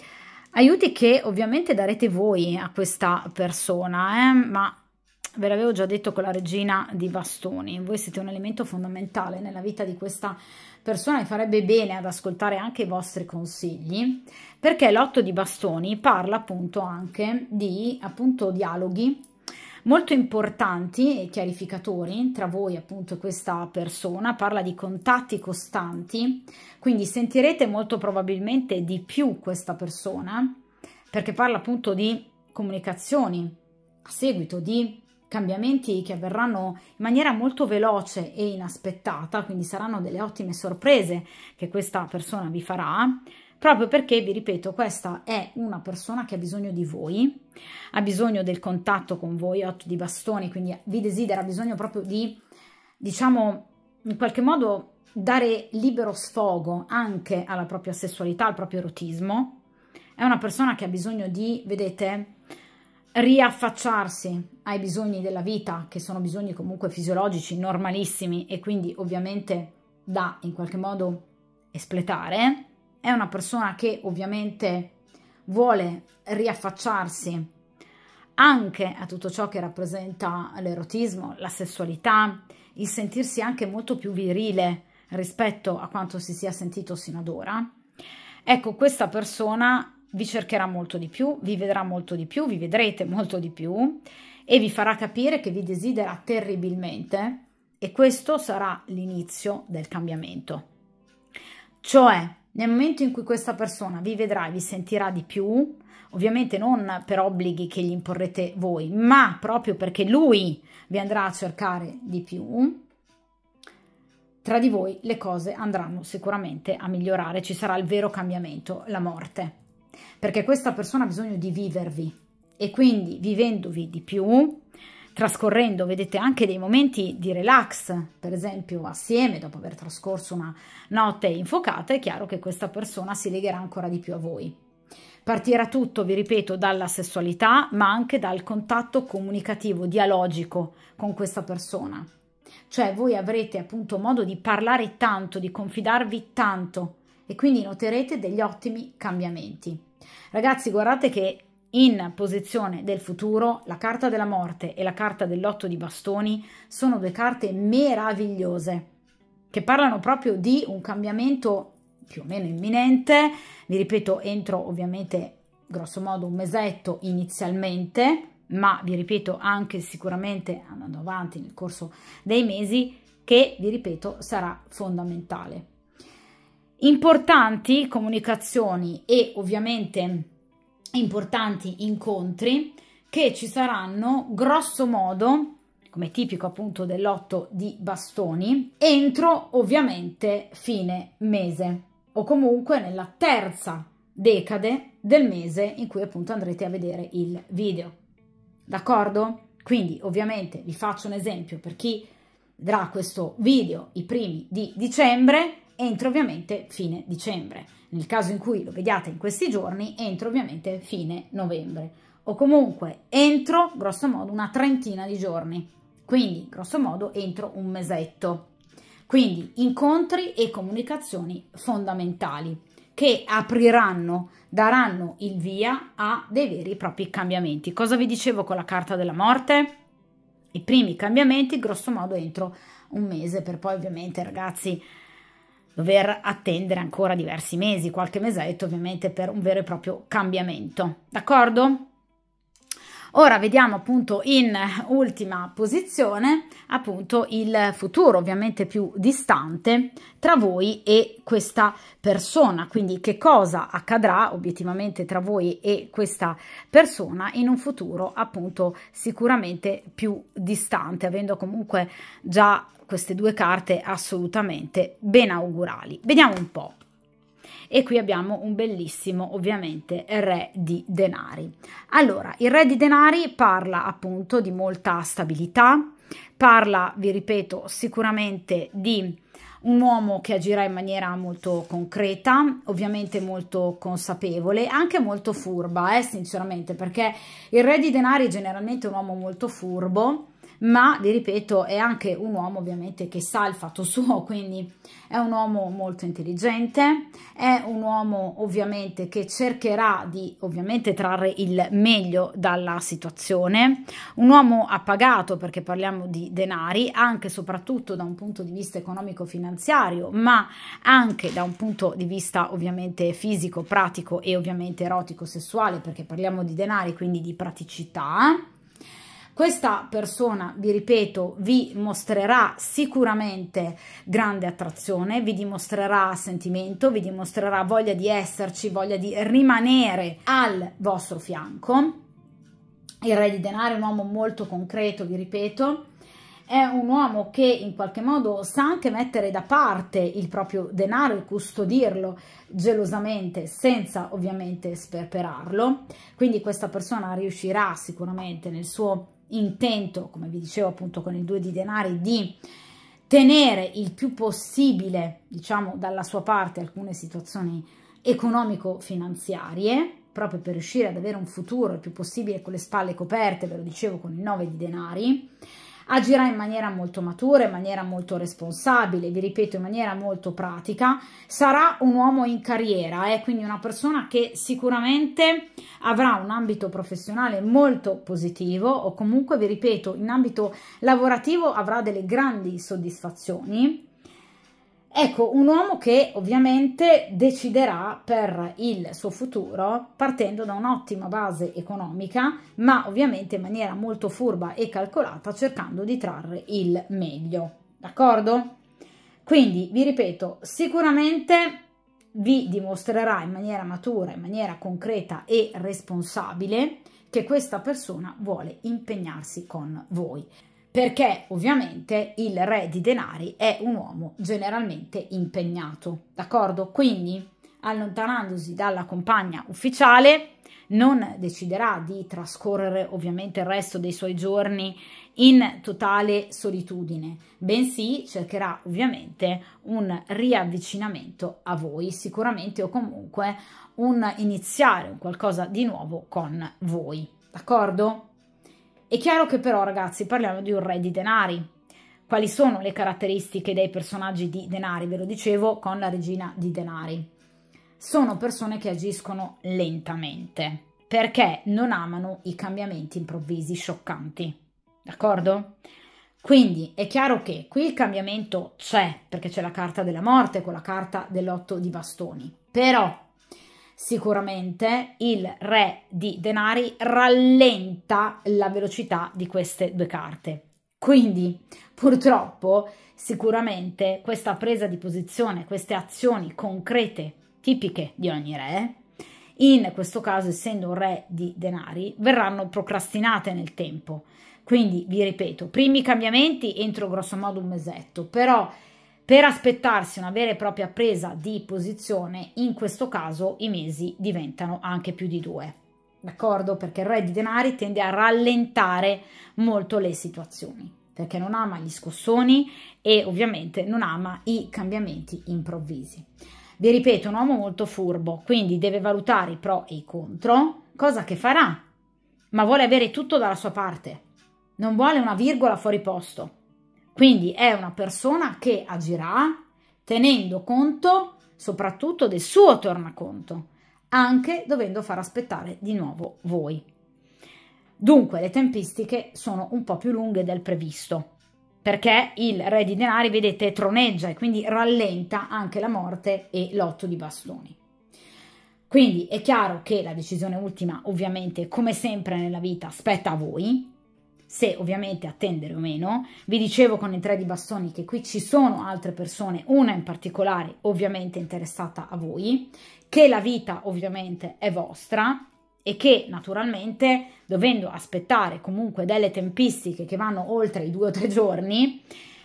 Aiuti che ovviamente darete voi a questa persona, eh? ma ve l'avevo già detto con la regina di bastoni, voi siete un elemento fondamentale nella vita di questa persona e farebbe bene ad ascoltare anche i vostri consigli, perché l'otto di bastoni parla appunto anche di appunto dialoghi molto importanti e chiarificatori tra voi appunto questa persona, parla di contatti costanti, quindi sentirete molto probabilmente di più questa persona perché parla appunto di comunicazioni a seguito di cambiamenti che avverranno in maniera molto veloce e inaspettata, quindi saranno delle ottime sorprese che questa persona vi farà, proprio perché, vi ripeto, questa è una persona che ha bisogno di voi, ha bisogno del contatto con voi, otto di bastoni, quindi vi desidera, ha bisogno proprio di, diciamo, in qualche modo dare libero sfogo anche alla propria sessualità, al proprio erotismo. È una persona che ha bisogno di, vedete, riaffacciarsi ai bisogni della vita, che sono bisogni comunque fisiologici, normalissimi e quindi ovviamente da in qualche modo espletare è una persona che ovviamente vuole riaffacciarsi anche a tutto ciò che rappresenta l'erotismo, la sessualità, il sentirsi anche molto più virile rispetto a quanto si sia sentito sino ad ora. Ecco, questa persona vi cercherà molto di più, vi vedrà molto di più, vi vedrete molto di più e vi farà capire che vi desidera terribilmente e questo sarà l'inizio del cambiamento. Cioè, nel momento in cui questa persona vi vedrà e vi sentirà di più, ovviamente non per obblighi che gli imporrete voi, ma proprio perché lui vi andrà a cercare di più, tra di voi le cose andranno sicuramente a migliorare, ci sarà il vero cambiamento, la morte, perché questa persona ha bisogno di vivervi e quindi vivendovi di più trascorrendo, vedete, anche dei momenti di relax, per esempio assieme, dopo aver trascorso una notte infocata, è chiaro che questa persona si legherà ancora di più a voi. Partirà tutto, vi ripeto, dalla sessualità, ma anche dal contatto comunicativo, dialogico con questa persona. Cioè voi avrete appunto modo di parlare tanto, di confidarvi tanto e quindi noterete degli ottimi cambiamenti. Ragazzi, guardate che in posizione del futuro, la carta della morte e la carta dell'otto di bastoni sono due carte meravigliose che parlano proprio di un cambiamento più o meno imminente. Vi ripeto, entro ovviamente grosso modo un mesetto inizialmente, ma vi ripeto anche sicuramente andando avanti nel corso dei mesi che vi ripeto sarà fondamentale. Importanti comunicazioni e ovviamente importanti incontri che ci saranno grosso modo come tipico appunto dell'otto di bastoni entro ovviamente fine mese o comunque nella terza decade del mese in cui appunto andrete a vedere il video d'accordo quindi ovviamente vi faccio un esempio per chi vedrà questo video i primi di dicembre entro ovviamente fine dicembre nel caso in cui lo vediate in questi giorni, entro ovviamente fine novembre o comunque entro grosso modo una trentina di giorni, quindi grosso modo entro un mesetto. Quindi incontri e comunicazioni fondamentali che apriranno, daranno il via a dei veri e propri cambiamenti. Cosa vi dicevo con la carta della morte? I primi cambiamenti grosso modo entro un mese, per poi ovviamente ragazzi dover attendere ancora diversi mesi, qualche mesetto ovviamente per un vero e proprio cambiamento. D'accordo? Ora vediamo appunto in ultima posizione appunto il futuro ovviamente più distante tra voi e questa persona, quindi che cosa accadrà obiettivamente tra voi e questa persona in un futuro appunto sicuramente più distante, avendo comunque già queste due carte assolutamente ben augurali. Vediamo un po'. E qui abbiamo un bellissimo, ovviamente, re di denari. Allora, il re di denari parla appunto di molta stabilità, parla, vi ripeto, sicuramente di un uomo che agirà in maniera molto concreta, ovviamente molto consapevole, anche molto furba, eh, sinceramente, perché il re di denari è generalmente un uomo molto furbo, ma vi ripeto è anche un uomo ovviamente che sa il fatto suo, quindi è un uomo molto intelligente, è un uomo ovviamente che cercherà di ovviamente trarre il meglio dalla situazione, un uomo appagato perché parliamo di denari, anche e soprattutto da un punto di vista economico-finanziario, ma anche da un punto di vista ovviamente fisico, pratico e ovviamente erotico-sessuale perché parliamo di denari, quindi di praticità questa persona, vi ripeto, vi mostrerà sicuramente grande attrazione, vi dimostrerà sentimento, vi dimostrerà voglia di esserci, voglia di rimanere al vostro fianco. Il re di denaro è un uomo molto concreto, vi ripeto, è un uomo che in qualche modo sa anche mettere da parte il proprio denaro e custodirlo gelosamente senza ovviamente sperperarlo quindi questa persona riuscirà sicuramente nel suo intento, come vi dicevo appunto con il due di denari, di tenere il più possibile, diciamo, dalla sua parte alcune situazioni economico-finanziarie, proprio per riuscire ad avere un futuro il più possibile con le spalle coperte, ve lo dicevo, con il 9 di denari, agirà in maniera molto matura, in maniera molto responsabile, vi ripeto, in maniera molto pratica, sarà un uomo in carriera, eh, quindi una persona che sicuramente avrà un ambito professionale molto positivo o comunque, vi ripeto, in ambito lavorativo avrà delle grandi soddisfazioni Ecco, un uomo che ovviamente deciderà per il suo futuro partendo da un'ottima base economica, ma ovviamente in maniera molto furba e calcolata cercando di trarre il meglio. D'accordo? Quindi, vi ripeto, sicuramente vi dimostrerà in maniera matura, in maniera concreta e responsabile che questa persona vuole impegnarsi con voi perché ovviamente il re di denari è un uomo generalmente impegnato, d'accordo? Quindi, allontanandosi dalla compagna ufficiale, non deciderà di trascorrere ovviamente il resto dei suoi giorni in totale solitudine, bensì cercherà ovviamente un riavvicinamento a voi sicuramente o comunque un iniziare un qualcosa di nuovo con voi, d'accordo? È chiaro che però, ragazzi, parliamo di un re di denari. Quali sono le caratteristiche dei personaggi di denari? Ve lo dicevo con la regina di denari. Sono persone che agiscono lentamente perché non amano i cambiamenti improvvisi scioccanti. D'accordo? Quindi è chiaro che qui il cambiamento c'è, perché c'è la carta della morte con la carta dell'otto di bastoni. Però sicuramente il re di denari rallenta la velocità di queste due carte. Quindi purtroppo sicuramente questa presa di posizione, queste azioni concrete tipiche di ogni re, in questo caso essendo un re di denari, verranno procrastinate nel tempo. Quindi vi ripeto, primi cambiamenti entro grossomodo un mesetto, però per aspettarsi una vera e propria presa di posizione, in questo caso i mesi diventano anche più di due. D'accordo? Perché il re di denari tende a rallentare molto le situazioni, perché non ama gli scossoni e ovviamente non ama i cambiamenti improvvisi. Vi ripeto, un uomo molto furbo, quindi deve valutare i pro e i contro, cosa che farà, ma vuole avere tutto dalla sua parte, non vuole una virgola fuori posto quindi è una persona che agirà tenendo conto soprattutto del suo tornaconto, anche dovendo far aspettare di nuovo voi. Dunque le tempistiche sono un po' più lunghe del previsto, perché il re di denari, vedete, troneggia e quindi rallenta anche la morte e l'otto di bastoni. Quindi è chiaro che la decisione ultima, ovviamente, come sempre nella vita, spetta a voi, se ovviamente attendere o meno. Vi dicevo con i tre di bastoni che qui ci sono altre persone, una in particolare ovviamente interessata a voi, che la vita ovviamente è vostra e che naturalmente dovendo aspettare comunque delle tempistiche che vanno oltre i due o tre giorni,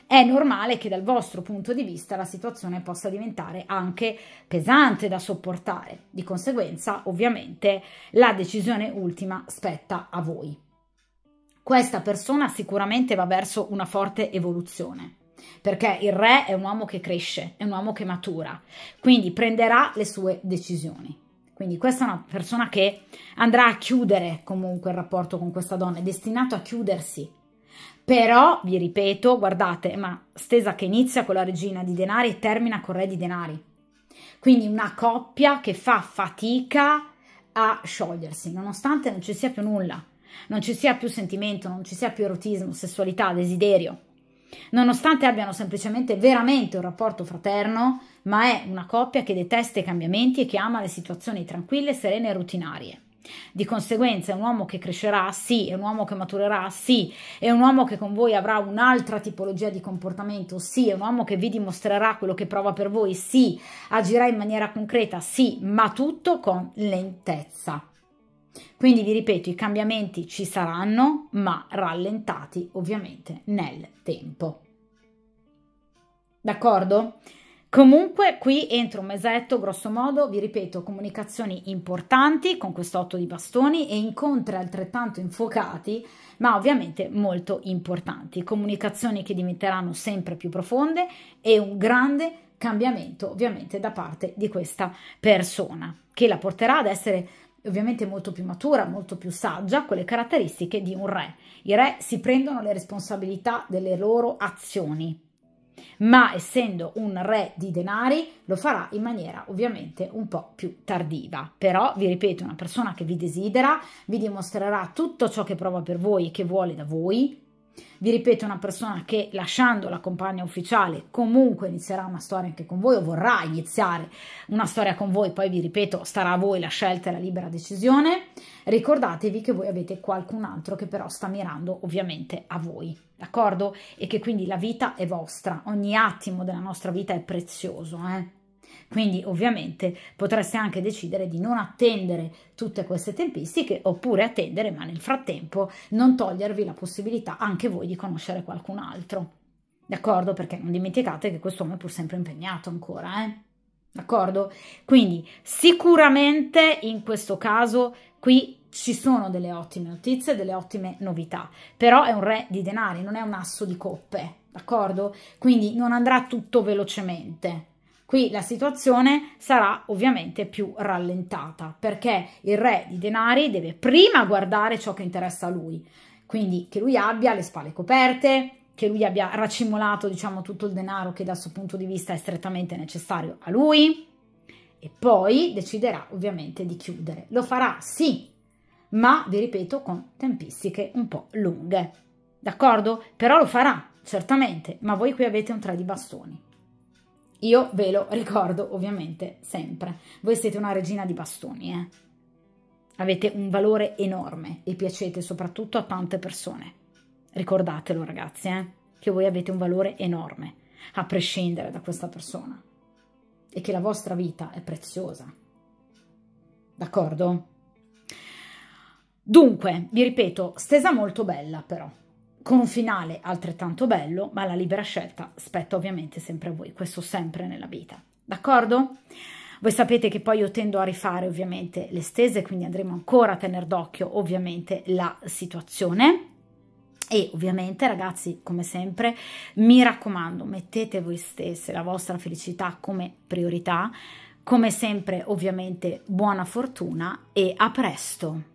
è normale che dal vostro punto di vista la situazione possa diventare anche pesante da sopportare. Di conseguenza, ovviamente, la decisione ultima spetta a voi questa persona sicuramente va verso una forte evoluzione. Perché il re è un uomo che cresce, è un uomo che matura, quindi prenderà le sue decisioni. Quindi questa è una persona che andrà a chiudere comunque il rapporto con questa donna, è destinato a chiudersi. Però, vi ripeto, guardate, ma stesa che inizia con la regina di denari e termina con il re di denari. Quindi una coppia che fa fatica a sciogliersi, nonostante non ci sia più nulla non ci sia più sentimento, non ci sia più erotismo, sessualità, desiderio. Nonostante abbiano semplicemente veramente un rapporto fraterno, ma è una coppia che detesta i cambiamenti e che ama le situazioni tranquille, serene e rutinarie. Di conseguenza è un uomo che crescerà, sì, è un uomo che maturerà, sì, è un uomo che con voi avrà un'altra tipologia di comportamento, sì, è un uomo che vi dimostrerà quello che prova per voi, sì, agirà in maniera concreta, sì, ma tutto con lentezza. Quindi vi ripeto, i cambiamenti ci saranno, ma rallentati ovviamente nel tempo. D'accordo? Comunque qui entro un mesetto, grosso modo, vi ripeto, comunicazioni importanti con questo otto di bastoni e incontri altrettanto infuocati, ma ovviamente molto importanti, comunicazioni che diventeranno sempre più profonde e un grande cambiamento ovviamente da parte di questa persona che la porterà ad essere ovviamente molto più matura, molto più saggia, con le caratteristiche di un re. I re si prendono le responsabilità delle loro azioni, ma essendo un re di denari lo farà in maniera ovviamente un po' più tardiva. Però, vi ripeto, una persona che vi desidera vi dimostrerà tutto ciò che prova per voi e che vuole da voi, vi ripeto, una persona che lasciando la compagna ufficiale comunque inizierà una storia anche con voi o vorrà iniziare una storia con voi, poi vi ripeto, starà a voi la scelta e la libera decisione. Ricordatevi che voi avete qualcun altro che però sta mirando ovviamente a voi, d'accordo? E che quindi la vita è vostra, ogni attimo della nostra vita è prezioso, eh? Quindi ovviamente potreste anche decidere di non attendere tutte queste tempistiche oppure attendere ma nel frattempo non togliervi la possibilità anche voi di conoscere qualcun altro. D'accordo? Perché non dimenticate che quest'uomo è pur sempre impegnato ancora, eh? D'accordo? Quindi sicuramente in questo caso qui ci sono delle ottime notizie, delle ottime novità, però è un re di denari, non è un asso di coppe, d'accordo? Quindi non andrà tutto velocemente, Qui la situazione sarà ovviamente più rallentata perché il re di denari deve prima guardare ciò che interessa a lui, quindi che lui abbia le spalle coperte, che lui abbia racimolato diciamo tutto il denaro che dal suo punto di vista è strettamente necessario a lui e poi deciderà ovviamente di chiudere. Lo farà sì, ma vi ripeto con tempistiche un po' lunghe, d'accordo? Però lo farà certamente, ma voi qui avete un tre di bastoni. Io ve lo ricordo ovviamente sempre. Voi siete una regina di bastoni, eh? Avete un valore enorme e piacete soprattutto a tante persone. Ricordatelo ragazzi, eh? Che voi avete un valore enorme, a prescindere da questa persona. E che la vostra vita è preziosa. D'accordo? Dunque, vi ripeto, stesa molto bella però con un finale altrettanto bello, ma la libera scelta spetta ovviamente sempre a voi, questo sempre nella vita, d'accordo? Voi sapete che poi io tendo a rifare ovviamente le stese, quindi andremo ancora a tenere d'occhio ovviamente la situazione. E ovviamente ragazzi, come sempre, mi raccomando, mettete voi stesse la vostra felicità come priorità. Come sempre, ovviamente, buona fortuna e a presto!